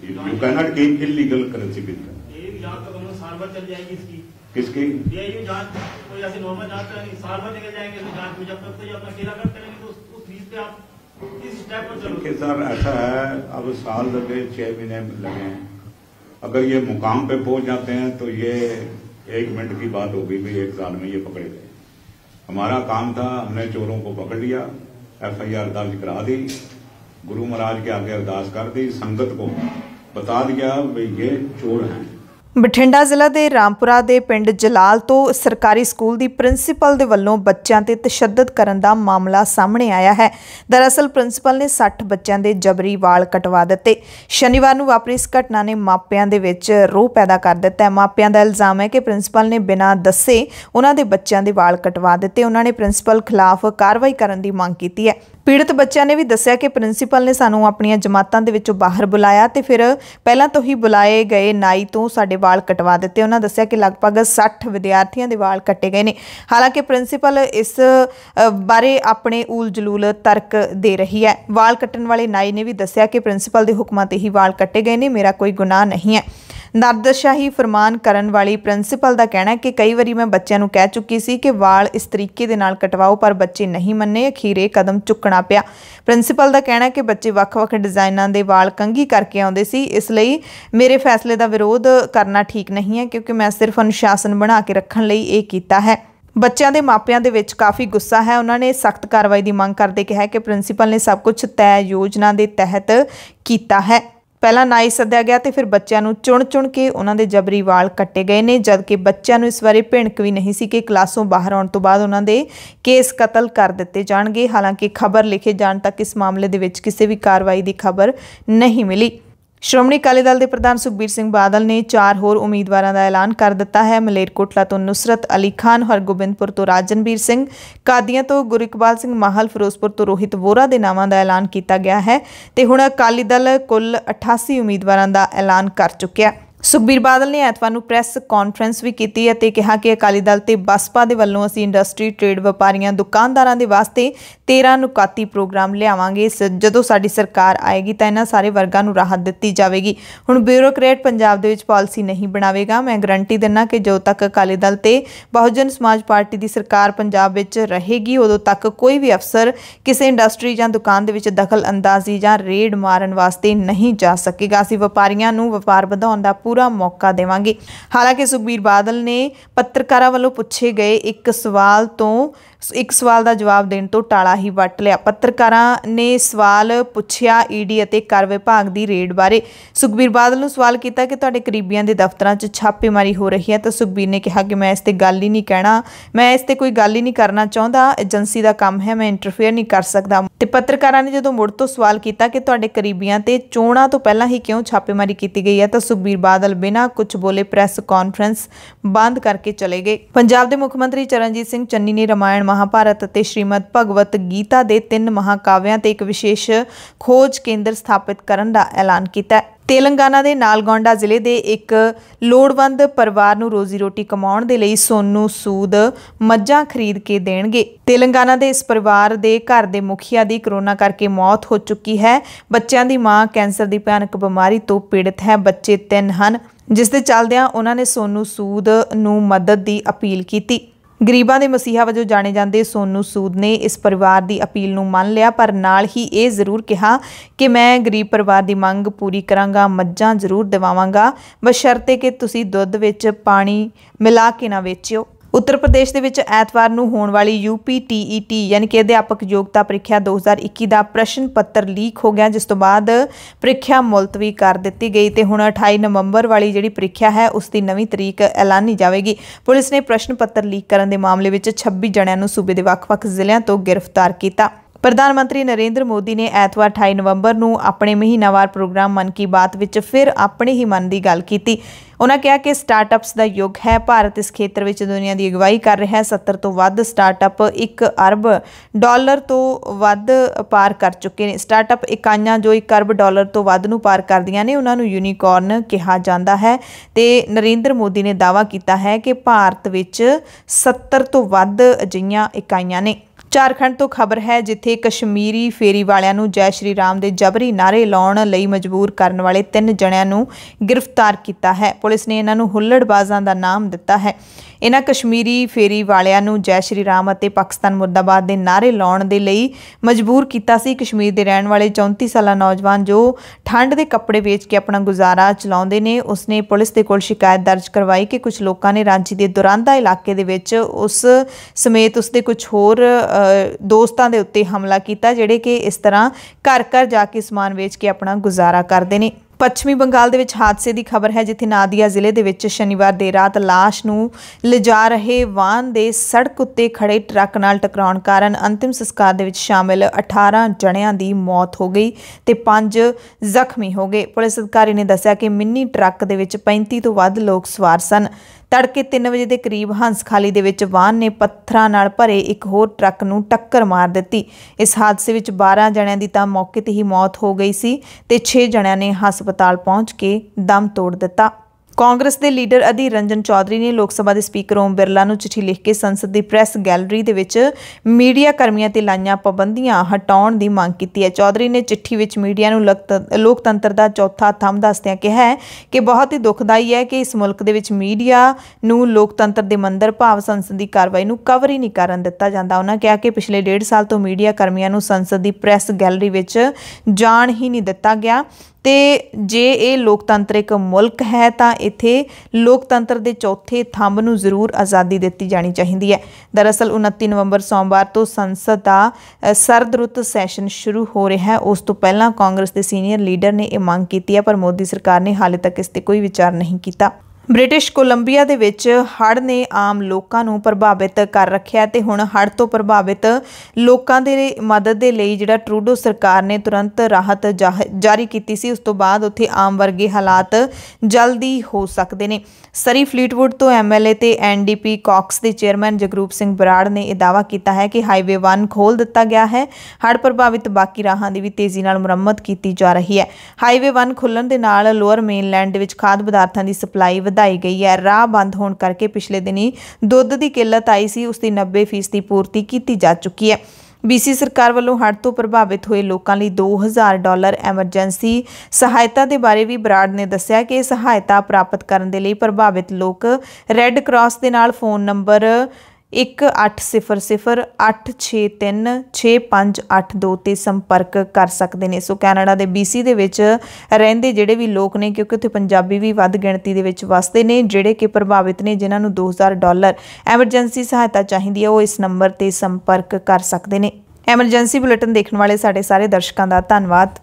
you can not cannot illegal currency bill का किसकी जांच तो कोई ऐसी नॉर्मल जांच तो साल भर निकल जाएंगे तो कि सर ऐसा है अब साल लगे छह महीने लगे हैं अगर ये मुकाम पे पहुंच जाते हैं तो ये एक मिनट की बात होगी भी एक साल में ये पकड़े गए हमारा काम था हमने चोरों को पकड़ लिया एफ आई आर दर्ज करा दी गुरु महाराज के आगे अरदास कर दी संगत को बता दिया भाई ये चोर हैं ਬਠਿੰਡਾ ਜ਼ਿਲ੍ਹਾ ਦੇ ਰਾਮਪੁਰਾ ਦੇ ਪਿੰਡ ਜਲਾਲ ਤੋਂ ਸਰਕਾਰੀ ਸਕੂਲ ਦੀ ਪ੍ਰਿੰਸੀਪਲ ਦੇ ਵੱਲੋਂ ਬੱਚਿਆਂ ਤੇ ਤਸ਼ੱਦਦ ਕਰਨ ਦਾ ਮਾਮਲਾ ਸਾਹਮਣੇ ਆਇਆ ਹੈ ਦਰਅਸਲ ਪ੍ਰਿੰਸੀਪਲ ਨੇ 60 ਬੱਚਿਆਂ ਦੇ ਜਬਰੀ ਵਾਲ ਕਟਵਾ ਦਿੱਤੇ ਸ਼ਨੀਵਾਰ ਨੂੰ ਵਾਪਰੀ ਇਸ ਘਟਨਾ ਨੇ ਮਾਪਿਆਂ ਦੇ ਵਿੱਚ ਰੋਹ ਪੈਦਾ ਕਰ ਦਿੱਤਾ ਹੈ ਮਾਪਿਆਂ ਦਾ ਇਲਜ਼ਾਮ ਹੈ ਕਿ ਪ੍ਰਿੰਸੀਪਲ ਨੇ ਬਿਨਾਂ ਦੱਸੇ ਉਹਨਾਂ ਦੇ ਬੱਚਿਆਂ ਦੇ ਵਾਲ ਕਟਵਾ ਦਿੱਤੇ ਉਹਨਾਂ ਨੇ ਪ੍ਰਿੰਸੀਪਲ ਖਿਲਾਫ ਕਾਰਵਾਈ ਕਰਨ ਦੀ ਮੰਗ ਕੀਤੀ ਹੈ ਪੀੜਤ ਬੱਚਿਆਂ ਨੇ ਵੀ ਦੱਸਿਆ ਕਿ ਪ੍ਰਿੰਸੀਪਲ ਨੇ ਸਾਨੂੰ ਆਪਣੀਆਂ ਜਮਾਤਾਂ ਦੇ ਵਿੱਚੋਂ ਬਾਹਰ ਬੁਲਾਇਆ ਤੇ ਫਿਰ ਪਹਿਲਾਂ ਤੋਂ ਹੀ ਬੁਲਾਏ ਗਏ ਨਾਈ ਤੋਂ ਸਾਡੇ ਵਾਲ ਕਟਵਾ ਦਿੱਤੇ ਉਹਨਾਂ ਦੱਸਿਆ ਕਿ ਲਗਭਗ 60 ਵਿਦਿਆਰਥੀਆਂ ਦੇ ਵਾਲ ਕੱਟੇ ਗਏ ਨੇ ਹਾਲਾਂਕਿ ਪ੍ਰਿੰਸੀਪਲ ਇਸ ਬਾਰੇ ਆਪਣੇ ਊਲ ਜਲੂਲ ਤਰਕ ਦੇ ਰਹੀ ਹੈ ਵਾਲ ਕੱਟਣ ਵਾਲੇ ਨਾਈ ਨੇ ਵੀ ਦੱਸਿਆ ਕਿ ਪ੍ਰਿੰਸੀਪਲ ਦੇ ਹੁਕਮਾਂ ਤੇ ਹੀ ਵਾਲ ਕੱਟੇ ਗਏ ਨੇ ਮੇਰਾ ਕੋਈ ਗੁਨਾਹ ਨਹੀਂ ਹੈ ਨਰਦਸ਼ਾਹੀ ਫਰਮਾਨ ਕਰਨ ਵਾਲੀ ਪ੍ਰਿੰਸੀਪਲ ਦਾ ਕਹਿਣਾ ਹੈ ਕਿ ਕਈ ਵਾਰੀ ਮੈਂ ਬੱਚਿਆਂ ਨੂੰ ਕਹਿ ਚੁੱਕੀ ਸੀ ਕਿ ਵਾਲ ਇਸ ਤਰੀਕੇ ਦੇ ਨਾਲ ਕਟਵਾਓ ਪਰ ਬੱਚੇ ਨਹੀਂ ਮੰਨੇ ਅਖੀਰ ਇਹ ਕਦਮ ਚੁੱਕਣਾ ਪਿਆ ਪ੍ਰਿੰਸੀਪਲ ਦਾ ਕਹਿਣਾ ਹੈ ਕਿ ਬੱਚੇ ਵੱਖ-ਵੱਖ ਡਿਜ਼ਾਈਨਾਂ ਦੇ ਵਾਲ ਕੰਗੀ ਕਰਕੇ ਆਉਂਦੇ ਸੀ ਇਸ ਲਈ ਮੇਰੇ ਫੈਸਲੇ ਦਾ ਵਿਰੋਧ ਕਰਨਾ ਠੀਕ ਨਹੀਂ ਹੈ ਕਿਉਂਕਿ ਮੈਂ ਸਿਰਫ ਅਨੁਸ਼ਾਸਨ ਬਣਾ ਕੇ ਰੱਖਣ ਲਈ ਇਹ ਕੀਤਾ ਹੈ ਬੱਚਿਆਂ ਦੇ ਮਾਪਿਆਂ ਦੇ ਵਿੱਚ ਕਾਫੀ ਗੁੱਸਾ ਹੈ ਉਹਨਾਂ ਨੇ ਸਖਤ ਕਾਰਵਾਈ ਦੀ ਮੰਗ ਕਰਦੇ ਕਿਹਾ ਕਿ ਪ੍ਰਿੰਸੀਪਲ ਨੇ ਸਭ ਕੁਝ ਤੈਅ ਯੋਜਨਾ ਦੇ ਤਹਿਤ ਕੀਤਾ ਹੈ ਪਹਿਲਾਂ ਨਾਈ ਸੱਦਿਆ ਗਿਆ ਤੇ ਫਿਰ ਬੱਚਿਆਂ ਨੂੰ ਚੁਣ-ਚੁਣ ਕੇ ਉਹਨਾਂ ਦੇ ਜਬਰੀ ਵਾਲ ਕੱਟੇ ਗਏ ਨੇ ਜਦਕਿ ਬੱਚਿਆਂ ਨੂੰ ਇਸ ਵਾਰੇ ਭਿੰਨਕ ਵੀ ਨਹੀਂ ਸੀ ਕਿ ਕਲਾਸੋਂ ਬਾਹਰ ਆਉਣ ਤੋਂ ਬਾਅਦ ਉਹਨਾਂ ਦੇ ਕੇਸ ਕਤਲ ਕਰ ਦਿੱਤੇ ਜਾਣਗੇ ਹਾਲਾਂਕਿ ਖਬਰ ਲਿਖੇ ਜਾਣ ਤੱਕ ਇਸ ਮਾਮਲੇ ਦੇ ਵਿੱਚ ਕਿਸੇ ਵੀ ਕਾਰਵਾਈ ਦੀ ਖਬਰ ਨਹੀਂ ਮਿਲੀ ਸ਼੍ਰੋਮਣੀ ਅਕਾਲੀ ਦਲ ਦੇ ਪ੍ਰਧਾਨ ਸੁਖਬੀਰ ਸਿੰਘ ਬਾਦਲ ਨੇ ਚਾਰ ਹੋਰ ਉਮੀਦਵਾਰਾਂ ਦਾ ਐਲਾਨ ਕਰ ਦਿੱਤਾ ਹੈ ਮਲੇਰਕੋਟਲਾ ਤੋਂ ਨੁਸਰਤ ਅਲੀ ਖਾਨ ਹਰਗੋਬਿੰਦਪੁਰ ਤੋਂ ਰਾਜਨਵੀਰ ਸਿੰਘ ਕਾਦੀਆਂ ਤੋਂ ਗੁਰਿਕਬਾਲ ਸਿੰਘ ਮਾਹਲ ਫਿਰੋਜ਼ਪੁਰ ਤੋਂ ਰੋਹਿਤ ਵੋਰਾ ਦੇ ਨਾਵਾਂ ਦਾ ਐਲਾਨ ਕੀਤਾ ਗਿਆ ਹੈ ਤੇ ਹੁਣ ਅਕਾਲੀ ਦਲ ਕੁੱਲ 88 ਉਮੀਦਵਾਰਾਂ ਦਾ ਐਲਾਨ ਕਰ ਚੁੱਕਿਆ ਹੈ ਸੁਖਬੀਰ ਬਾਦਲ ਨੇ ਐਤਵਾਰ ਨੂੰ ਪ੍ਰੈਸ ਕਾਨਫਰੰਸ ਵੀ ਕੀਤੀ ਅਤੇ ਕਿਹਾ ਕਿ ਅਕਾਲੀ ਦਲ ਤੇ ਬਸਪਾ ਦੇ ਵੱਲੋਂ ਅਸੀਂ ਇੰਡਸਟਰੀ ਟ੍ਰੇਡ ਵਪਾਰੀਆਂ ਦੁਕਾਨਦਾਰਾਂ ਦੇ ਵਾਸਤੇ 13 ਨੁਕਾਤੀ ਪ੍ਰੋਗਰਾਮ ਲਿਆਵਾਂਗੇ ਜਦੋਂ ਸਾਡੀ ਸਰਕਾਰ ਆਏਗੀ ਤਾਂ ਇਹਨਾਂ ਸਾਰੇ ਵਰਗਾਂ ਨੂੰ ਰਾਹਤ ਦਿੱਤੀ ਜਾਵੇਗੀ ਹੁਣ ਬਿਊਰੋਕਰੇਟ ਪੰਜਾਬ ਦੇ ਵਿੱਚ ਪਾਲਿਸੀ ਨਹੀਂ ਬਣਾਵੇਗਾ ਮੈਂ ਗਰੰਟੀ ਦਿੰਨਾ ਕਿ ਜਦੋਂ ਤੱਕ ਅਕਾਲੀ ਦਲ ਤੇ ਬਹੁਜਨ ਸਮਾਜ ਪਾਰਟੀ ਦੀ ਸਰਕਾਰ ਪੰਜਾਬ ਵਿੱਚ ਰਹੇਗੀ ਉਦੋਂ ਤੱਕ ਕੋਈ ਵੀ ਅਫਸਰ ਕਿਸੇ ਇੰਡਸਟਰੀ ਜਾਂ ਦੁਕਾਨ ਦੇ ਵਿੱਚ ਦਖਲ ਅੰਦਾਜ਼ੀ ਜਾਂ ਰੇਡ ਮਾਰਨ ਵਾਸਤੇ ਨਹੀਂ ਜਾ ਸਕੇਗਾ ਅਸੀਂ ਵਪਾਰੀਆਂ ਨੂੰ ਵਪਾਰ ਵਧਾਉਣ ਦਾ ਪੂਰਾ ਮੌਕਾ ਦੇਵਾਂਗੇ ਹਾਲਾਂਕਿ ਸੁਖਬੀਰ ਬਾਦਲ ਨੇ ਪੱਤਰਕਾਰਾਂ ਵੱਲੋਂ ਪੁੱਛੇ ਗਏ ਇੱਕ ਸਵਾਲ ਤੋਂ ਇੱਕ ਸਵਾਲ ਦਾ ਜਵਾਬ ਦੇਣ ਤੋਂ ਟਾਲਾ ਹੀ ਵੱਟ ਲਿਆ ਪੱਤਰਕਾਰਾਂ ਨੇ ਸਵਾਲ ਪੁੱਛਿਆ ਈਡੀ ਅਤੇ ਕਰ ਵਿਭਾਗ ਦੀ ਰੇਡ ਬਾਰੇ ਸੁਖਬੀਰ ਬਾਦਲ ਨੂੰ ਸਵਾਲ ਕੀਤਾ ਕਿ ਤੁਹਾਡੇ ਕਰੀਬੀਆਂ ਦੇ ਦਫ਼ਤਰਾਂ 'ਚ ਛਾਪੇਮਾਰੀ ਹੋ ਰਹੀ ਹੈ ਤਾਂ ਸੁਖਬੀਰ ਨੇ ਕਿਹਾ ਕਿ ਮੈਂ ਇਸ ਤੇ ਗੱਲ ਹੀ ਨਹੀਂ ਕਹਿਣਾ ਮੈਂ ਇਸ ਤੇ ਕੋਈ ਗੱਲ ਹੀ ਨਹੀਂ ਕਰਨਾ ਚਾਹੁੰਦਾ ਏਜੰਸੀ ਦਾ ਕੰਮ ਹੈ ਮੈਂ ਇੰਟਰਫੇਅਰ ਨਹੀਂ ਕਰ ਸਕਦਾ ਤੇ ਪੱਤਰਕਾਰਾਂ ਨੇ ਜਦੋਂ ਮੁੜ ਤੋਂ ਸਵਾਲ ਕੀਤਾ ਕਿ ਤੁਹਾਡੇ ਕਰੀਬੀਆਂ ਤੇ ਚੋਣਾਂ ਤੋਂ ਪਹਿਲਾਂ ਹੀ ਕਿਉਂ ਛਾਪੇਮਾਰੀ ਕੀਤੀ ਗਈ ਹੈ ਤਾਂ ਸੁਖਬੀਰ ਬਾਦਲ ਬਿਨਾਂ ਕੁਝ ਬੋਲੇ ਪ੍ਰੈਸ ਕਾਨਫਰੰਸ ਬੰਦ ਕਰਕੇ ਚਲੇ ਗਏ ਪੰਜਾਬ ਦੇ ਮੁੱਖ ਮੰਤਰੀ ਚਰਨਜੀਤ ਸਿੰਘ ਚੰਨੀ ਨੇ ਰਮਾਇਣ ਮਹਾਭਾਰਤ ਅਤੇ ਸ਼੍ਰੀਮਦ ਭਗਵਤ ਗੀਤਾ ਦੇ ਤਿੰਨ ਮਹਾਕਾਵਿਆਂ ਤੇ ਇੱਕ ਵਿਸ਼ੇਸ਼ ਖੋਜ ਕੇਂਦਰ ਸਥਾਪਿਤ ਕਰਨ ਦਾ ਐਲਾਨ ਕੀਤਾ ਹੈ ਤੇਲੰਗਾਨਾ ਦੇ ਨਾਲਗੋਂਡਾ ਜ਼ਿਲ੍ਹੇ ਦੇ ਇੱਕ ਲੋੜਵੰਦ ਪਰਿਵਾਰ ਨੂੰ ਰੋਜ਼ੀ-ਰੋਟੀ ਕਮਾਉਣ ਦੇ ਲਈ ਸੋਨੂ ਸੂਦ ਮੱਝਾਂ ਖਰੀਦ ਕੇ ਦੇਣਗੇ ਤੇਲੰਗਾਨਾ ਦੇ ਇਸ ਪਰਿਵਾਰ ਦੇ ਘਰ ਦੇ ਮੁਖੀਆ ਦੀ ਕਰੋਨਾ ਕਰਕੇ ਮੌਤ ਹੋ ਚੁੱਕੀ ਹੈ ਬੱਚਿਆਂ ਦੀ ਮਾਂ ਕੈਂਸਰ ਦੀ ਭਿਆਨਕ ਬਿਮਾਰੀ ਤੋਂ ਪੀੜਤ ਹੈ ਬੱਚੇ ਤਿੰਨ ਹਨ ਜਿਸ ਦੇ ਚੱਲਦਿਆਂ ਉਹਨਾਂ ਨੇ ਸੋਨੂ ਸੂਦ ਨੂੰ ਮਦਦ ਦੀ ਅਪੀਲ ਕੀਤੀ ਗਰੀਬਾਂ ਦੇ ਮਸੀਹਾ ਵਜੋਂ ਜਾਣੇ ਜਾਂਦੇ ਸੋਨੂ ਸੂਦ ਨੇ ਇਸ ਪਰਿਵਾਰ ਦੀ ਅਪੀਲ ਨੂੰ ਮੰਨ ਲਿਆ ਪਰ ਨਾਲ ਹੀ ਇਹ ਜ਼ਰੂਰ ਕਿਹਾ ਕਿ ਮੈਂ ਗਰੀਬ ਪਰਿਵਾਰ ਦੀ ਮੰਗ ਪੂਰੀ ਕਰਾਂਗਾ ਮੱਝਾਂ ਜ਼ਰੂਰ ਦਿਵਾਵਾਂਗਾ ਬਸ਼ਰਤੇ ਕਿ ਤੁਸੀਂ ਦੁੱਧ ਵਿੱਚ ਪਾਣੀ ਮਿਲਾ ਕੇ ਨਾ ਵੇਚਿਓ ਉੱਤਰ ਪ੍ਰਦੇਸ਼ ਦੇ ਵਿੱਚ ਐਤਵਾਰ ਨੂੰ ਹੋਣ ਵਾਲੀ UPTET ਯਾਨੀ ਕਿ ਅਧਿਆਪਕ ਯੋਗਤਾ ਪ੍ਰੀਖਿਆ 2021 ਦਾ ਪ੍ਰਸ਼ਨ ਪੱਤਰ ਲੀਕ ਹੋ ਗਿਆ ਜਿਸ ਤੋਂ ਬਾਅਦ ਪ੍ਰੀਖਿਆ ਮੁਲਤਵੀ ਕਰ ਦਿੱਤੀ ਗਈ ਤੇ ਹੁਣ 28 ਨਵੰਬਰ ਵਾਲੀ ਜਿਹੜੀ ਪ੍ਰੀਖਿਆ ਹੈ ਉਸ ਦੀ ਨਵੀਂ ਤਰੀਕ ਐਲਾਨੀ ਜਾਵੇਗੀ ਪੁਲਿਸ ਨੇ ਪ੍ਰਸ਼ਨ ਪੱਤਰ ਲੀਕ ਕਰਨ ਦੇ ਮਾਮਲੇ ਵਿੱਚ 26 ਜਣਿਆਂ ਨੂੰ ਸੂਬੇ ਦੇ ਵੱਖ-ਵੱਖ ਜ਼ਿਲ੍ਹਿਆਂ ਤੋਂ ਗ੍ਰਿਫਤਾਰ ਕੀਤਾ ਪ੍ਰਧਾਨ ਮੰਤਰੀ ਨਰਿੰਦਰ ਮੋਦੀ ਨੇ ਐਤਵਾਰ 28 ਨਵੰਬਰ ਨੂੰ ਆਪਣੇ ਮਹੀਨਾਵਾਰ ਪ੍ਰੋਗਰਾਮ ਮਨ ਕੀ ਬਾਤ ਵਿੱਚ ਫਿਰ ਆਪਣੇ ਹੀ ਮਨ ਦੀ ਗੱਲ ਕੀਤੀ ਉਹਨਾਂ ਕਿਹਾ ਕਿ ਸਟਾਰਟਅਪਸ ਦਾ ਯੁੱਗ ਹੈ ਭਾਰਤ ਇਸ ਖੇਤਰ ਵਿੱਚ ਦੁਨੀਆ ਦੀ ਅਗਵਾਈ ਕਰ ਰਿਹਾ ਹੈ 70 ਤੋਂ ਵੱਧ ਸਟਾਰਟਅਪ 1 ਅਰਬ ਡਾਲਰ ਤੋਂ ਵੱਧ ਪਾਰ ਕਰ ਚੁੱਕੇ ਨੇ ਸਟਾਰਟਅਪ ਇਕਾਈਆਂ ਜੋ 1 ਅਰਬ ਡਾਲਰ ਤੋਂ ਵੱਧ ਨੂੰ ਪਾਰ ਕਰਦੀਆਂ ਨੇ ਉਹਨਾਂ ਨੂੰ ਯੂਨੀਕੋਰਨ ਕਿਹਾ ਜਾਂਦਾ ਹੈ ਤੇ ਨਰਿੰਦਰ ਮੋਦੀ ਨੇ ਦਾਅਵਾ ਕੀਤਾ ਹੈ ਕਿ ਭਾਰਤ ਵਿੱਚ 70 ਤੋਂ ਵੱਧ ਅਜਿਹੀਆਂ ਇਕਾਈਆਂ ਨੇ ਝਾਰਖੰਡ ਤੋਂ ਖਬਰ ਹੈ ਜਿੱਥੇ ਕਸ਼ਮੀਰੀ ਫੇਰੀ ਵਾਲਿਆਂ ਨੂੰ ਜੈ ਸ਼੍ਰੀ ਰਾਮ ਦੇ ਜਬਰੀ ਨਾਰੇ ਲਾਉਣ ਲਈ ਮਜਬੂਰ ਕਰਨ ਵਾਲੇ ਤਿੰਨ ਜਣਿਆਂ ਨੂੰ ਗ੍ਰਿਫਤਾਰ ਕੀਤਾ ਹੈ ਪੁਲਿਸ ਨੇ ਇਹਨਾਂ ਨੂੰ ਹੁੱਲੜਬਾਜ਼ਾਂ ਦਾ ਨਾਮ ਦਿੱਤਾ ਹੈ ਇਹਨਾਂ ਕਸ਼ਮੀਰੀ ਫੇਰੀ ਵਾਲਿਆਂ ਨੂੰ ਜੈ ਸ਼੍ਰੀ ਰਾਮ ਅਤੇ ਪਾਕਿਸਤਾਨ ਮੁਰਦਾਬਾਦ ਦੇ ਨਾਰੇ ਲਾਉਣ ਦੇ ਲਈ ਮਜਬੂਰ ਕੀਤਾ ਸੀ ਕਸ਼ਮੀਰ ਦੇ ਰਹਿਣ ਵਾਲੇ 34 ਸਾਲਾ ਨੌਜਵਾਨ ਜੋ ਠੰਡ ਦੇ ਕੱਪੜੇ ਵੇਚ ਕੇ ਆਪਣਾ ਗੁਜ਼ਾਰਾ ਚਲਾਉਂਦੇ ਨੇ ਉਸਨੇ ਪੁਲਿਸ ਦੇ ਕੋਲ ਸ਼ਿਕਾਇਤ ਦਰਜ ਕਰਵਾਈ ਕਿ ਕੁਝ ਲੋਕਾਂ ਨੇ ਰਾਂਚੀ ਦੇ ਦੁਰਾਂਦਾ ਇਲਾਕੇ ਦੇ ਵਿੱਚ ਉਸ ਸਮੇਤ ਉਸਦੇ ਕੁਝ ਹੋਰ ਦੋਸਤਾਂ ਦੇ ਉੱਤੇ ਹਮਲਾ ਕੀਤਾ ਜਿਹੜੇ ਕਿ ਇਸ ਤਰ੍ਹਾਂ ਘਰ ਘਰ ਜਾ ਕੇ ਸਮਾਨ ਵੇਚ ਕੇ ਆਪਣਾ ਗੁਜ਼ਾਰਾ ਕਰਦੇ ਨੇ ਪੱਛਮੀ ਬੰਗਾਲ ਦੇ ਵਿੱਚ ਹਾਦਸੇ ਦੀ ਖਬਰ ਹੈ ਜਿੱਥੇ ਨਾਦੀਆ ਜ਼ਿਲ੍ਹੇ ਦੇ ਵਿੱਚ ਸ਼ਨੀਵਾਰ ਦੇ ਰਾਤ ਲਾਸ਼ ਨੂੰ ਲਿਜਾ ਰਹੇ ਵਾਹਨ ਦੇ ਸੜਕ ਉੱਤੇ ਖੜੇ ਟਰੱਕ ਨਾਲ ਟਕਰਾਉਣ ਕਾਰਨ ਅੰਤਿਮ ਸੰਸਕਾਰ ਦੇ ਵਿੱਚ ਸ਼ਾਮਿਲ 18 ਜਣਿਆਂ ਦੀ ਮੌਤ ਹੋ ਗਈ ਤੇ 5 ਜ਼ਖਮੀ ਹੋ ਗਏ ਪੁਲਿਸ ਅਧਿਕਾਰੀ ਨੇ ਦੱਸਿਆ ਕਿ ਮਿੰਨੀ ਟਰੱਕ ਦੇ ਵਿੱਚ 35 ਤੋਂ ਵੱਧ ਲੋਕ ਸਵਾਰ ਸਨ ਤੜਕੇ 3 ਵਜੇ ਦੇ ਕਰੀਬ ਹੰਸਖਾਲੀ ਦੇ ਵਿੱਚ ਵਾਹਨ ਨੇ ਪੱਥਰਾਂ ਨਾਲ ਭਰੇ ਇੱਕ ਹੋਰ ਟਰੱਕ ਨੂੰ ਟੱਕਰ ਮਾਰ ਦਿੱਤੀ ਇਸ ਹਾਦਸੇ ਵਿੱਚ 12 ਜਣਿਆਂ ਦੀ ਤਾਂ ਮੌਕੇ ਤੇ ਹੀ ਮੌਤ ਹੋ ਗਈ ਸੀ ਤੇ 6 ਜਣਿਆਂ ਨੇ ਹਸਪਤਾਲ ਪਹੁੰਚ ਕੇ ਦਮ ਤੋੜ ਦਿੱਤਾ ਕਾਂਗਰਸ ਦੇ ਲੀਡਰ ਅਧੀਰ ਰੰਜਨ ਚੌਧਰੀ ਨੇ ਲੋਕ ਸਭਾ ਦੇ ਸਪੀਕਰ ਓਮ ਬਿਰਲਾ ਨੂੰ ਚਿੱਠੀ ਲਿਖ ਕੇ ਸੰਸਦ ਦੀ ਪ੍ਰੈਸ ਗੈਲਰੀ ਦੇ ਵਿੱਚ ਮੀਡੀਆ ਕਰਮੀਆਂ ਤੇ ਲਾਈਆਂ ਪਾਬੰਦੀਆਂ ਹਟਾਉਣ ਦੀ ਮੰਗ ਕੀਤੀ ਹੈ ਚੌਧਰੀ ਨੇ ਚਿੱਠੀ ਵਿੱਚ ਮੀਡੀਆ ਨੂੰ ਲੋਕਤੰਤਰ ਦਾ ਚੌਥਾ ਥੰਮ ਦੱਸਦਿਆਂ ਕਿਹਾ ਕਿ ਬਹੁਤ ਹੀ ਦੁਖਦਾਈ ਹੈ ਕਿ ਇਸ ਮੁਲਕ ਦੇ ਵਿੱਚ ਮੀਡੀਆ ਨੂੰ ਲੋਕਤੰਤਰ ਦੇ ਮੰਦਰ ਭਾਵ ਸੰਸਦ ਦੀ ਕਾਰਵਾਈ ਨੂੰ ਕਵਰ ਹੀ ਨਹੀਂ ਕਰਨ ਦਿੱਤਾ ਜਾਂਦਾ ਉਹਨਾਂ ਕਿਹਾ ਕਿ ਪਿਛਲੇ ਡੇਢ ਸਾਲ ਤੋਂ ਮੀਡੀਆ ਕਰਮੀਆਂ ਨੂੰ ਸੰਸਦ ਦੀ ਪ੍ਰੈਸ ਗੈਲਰੀ ਵਿੱਚ ਜਾਣ ਹੀ ਨਹੀਂ ਦਿੱਤਾ ਗਿਆ ਤੇ ਜੇ ਇਹ ਲੋਕਤੰਤਰਿਕ ਮੁਲਕ ਹੈ ਤਾਂ ਇੱਥੇ ਲੋਕਤੰਤਰ ਦੇ ਚੌਥੇ ਥੰਮ ਨੂੰ ਜ਼ਰੂਰ ਆਜ਼ਾਦੀ ਦਿੱਤੀ ਜਾਣੀ ਚਾਹੀਦੀ ਹੈ ਦਰਅਸਲ 29 ਨਵੰਬਰ ਸੋਮਵਾਰ ਤੋਂ ਸੰਸਦ ਦਾ ਸਰਦ ਰੁੱਤ ਸੈਸ਼ਨ ਸ਼ੁਰੂ ਹੋ ਰਿਹਾ ਹੈ ਉਸ ਤੋਂ ਪਹਿਲਾਂ ਕਾਂਗਰਸ ਦੇ ਸੀਨੀਅਰ ਲੀਡਰ ਨੇ ਇਹ ਮੰਗ ਕੀਤੀ ਹੈ ਪਰ ਮੋਦੀ ਸਰਕਾਰ ਨੇ ਹਾਲੇ ਤੱਕ ਇਸ ਤੇ ਕੋਈ ਵਿਚਾਰ ਨਹੀਂ ਕੀਤਾ ਬ੍ਰਿਟਿਸ਼ ਕੋਲੰਬੀਆ ਦੇ ਵਿੱਚ ਹੜ੍ਹ ਨੇ ਆਮ ਲੋਕਾਂ ਨੂੰ ਪ੍ਰਭਾਵਿਤ ਕਰ ਰੱਖਿਆ ਤੇ ਹੁਣ ਹੜ੍ਹ ਤੋਂ ਪ੍ਰਭਾਵਿਤ ਲੋਕਾਂ ਦੇ ਮਦਦ ਦੇ ਲਈ ਜਿਹੜਾ ਟਰੂਡੋ ਸਰਕਾਰ ਨੇ ਤੁਰੰਤ ਰਾਹਤ ਜਾਰੀ ਕੀਤੀ ਸੀ ਉਸ ਤੋਂ ਬਾਅਦ ਉੱਥੇ ਆਮ ਵਰਗੇ ਹਾਲਾਤ ਜਲਦੀ ਹੋ ਸਕਦੇ ਨੇ ਸਰੀ ਫਲੀਟਵੁੱਡ ਤੋਂ ਐਮਐਲਏ ਤੇ ਐਨਡੀਪੀ ਕਾਕਸ ਦੇ ਚੇਅਰਮੈਨ ਜਗਰੂਪ ਸਿੰਘ ਬਰਾੜ ਨੇ ਇਹ ਦਾਵਾ ਕੀਤਾ ਹੈ ਕਿ ਹਾਈਵੇ 1 ਖੋਲ ਦਿੱਤਾ ਗਿਆ ਹੈ ਹੜ੍ਹ ਪ੍ਰਭਾਵਿਤ ਬਾਕੀ ਰਾਹਾਂ ਦੀ ਵੀ ਤੇਜ਼ੀ ਨਾਲ ਮੁਰੰਮਤ ਕੀਤੀ ਜਾ ਰਹੀ ਹੈ ਹਾਈਵੇ 1 ਖੁੱਲਣ ਦੇ ਨਾਲ ਲੋਅਰ ਮੇਨਲੈਂਡ ਦੇ ਵਿੱਚ ਖਾਦ ਪਦਾਰਥਾਂ ਦੀ ਸਪਲਾਈ ਵਧਾਈ ਗਈ ਹੈ ਰਾਹ ਬੰਦ ਹੋਣ ਕਰਕੇ ਪਿਛਲੇ ਦਿਨੀ ਦੁੱਧ ਦੀ ਕਿੱਲਤ ਆਈ ਸੀ ਉਸ ਦੀ 90% ਦੀ ਪੂਰਤੀ ਕੀਤੀ ਜਾ ਚੁੱਕੀ ਹੈ ਬੀਸੀ ਸਰਕਾਰ ਵੱਲੋਂ ਹੜ੍ਹ ਤੋਂ ਪ੍ਰਭਾਵਿਤ ਹੋਏ ਲੋਕਾਂ ਲਈ 2000 ਡਾਲਰ ਐਮਰਜੈਂਸੀ ਸਹਾਇਤਾ ਦੇ ਬਾਰੇ ਵੀ ਬਰਾੜ ਨੇ ਦੱਸਿਆ ਕਿ ਸਹਾਇਤਾ ਪ੍ਰਾਪਤ ਕਰਨ ਦੇ ਲਈ ਪ੍ਰਭਾਵਿਤ ਲੋਕ ਰੈੱਡ ਕਰਾਸ ਦੇ ਨਾਲ ਫੋਨ ਨੰਬਰ ਇੱਕ 'ਤੇ ਸੰਪਰਕ ਕਰ ਸਕਦੇ ਨੇ ਸੋ ਕੈਨੇਡਾ ਦੇ BC ਦੇ ਵਿੱਚ ਰਹਿੰਦੇ ਜਿਹੜੇ ਵੀ ਲੋਕ ਨੇ ਕਿਉਂਕਿ ਉੱਥੇ ਪੰਜਾਬੀ ਵੀ ਵੱਧ ਗਿਣਤੀ ਦੇ ਵਿੱਚ ਵਸਦੇ ਨੇ ਜਿਹੜੇ ਕਿ ਪ੍ਰਭਾਵਿਤ ਨੇ ਜਿਨ੍ਹਾਂ ਨੂੰ 2000 ਡਾਲਰ ਐਮਰਜੈਂਸੀ ਸਹਾਇਤਾ ਚਾਹੀਦੀ ਹੈ ਉਹ ਇਸ ਨੰਬਰ ਤੇ ਸੰਪਰਕ ਕਰ ਸਕਦੇ ਨੇ ਐਮਰਜੈਂਸੀ ਬੁਲੇਟਿਨ ਦੇਖਣ ਵਾਲੇ ਸਾਡੇ ਸਾਰੇ ਦਰਸ਼ਕਾਂ ਦਾ ਧੰਨਵਾਦ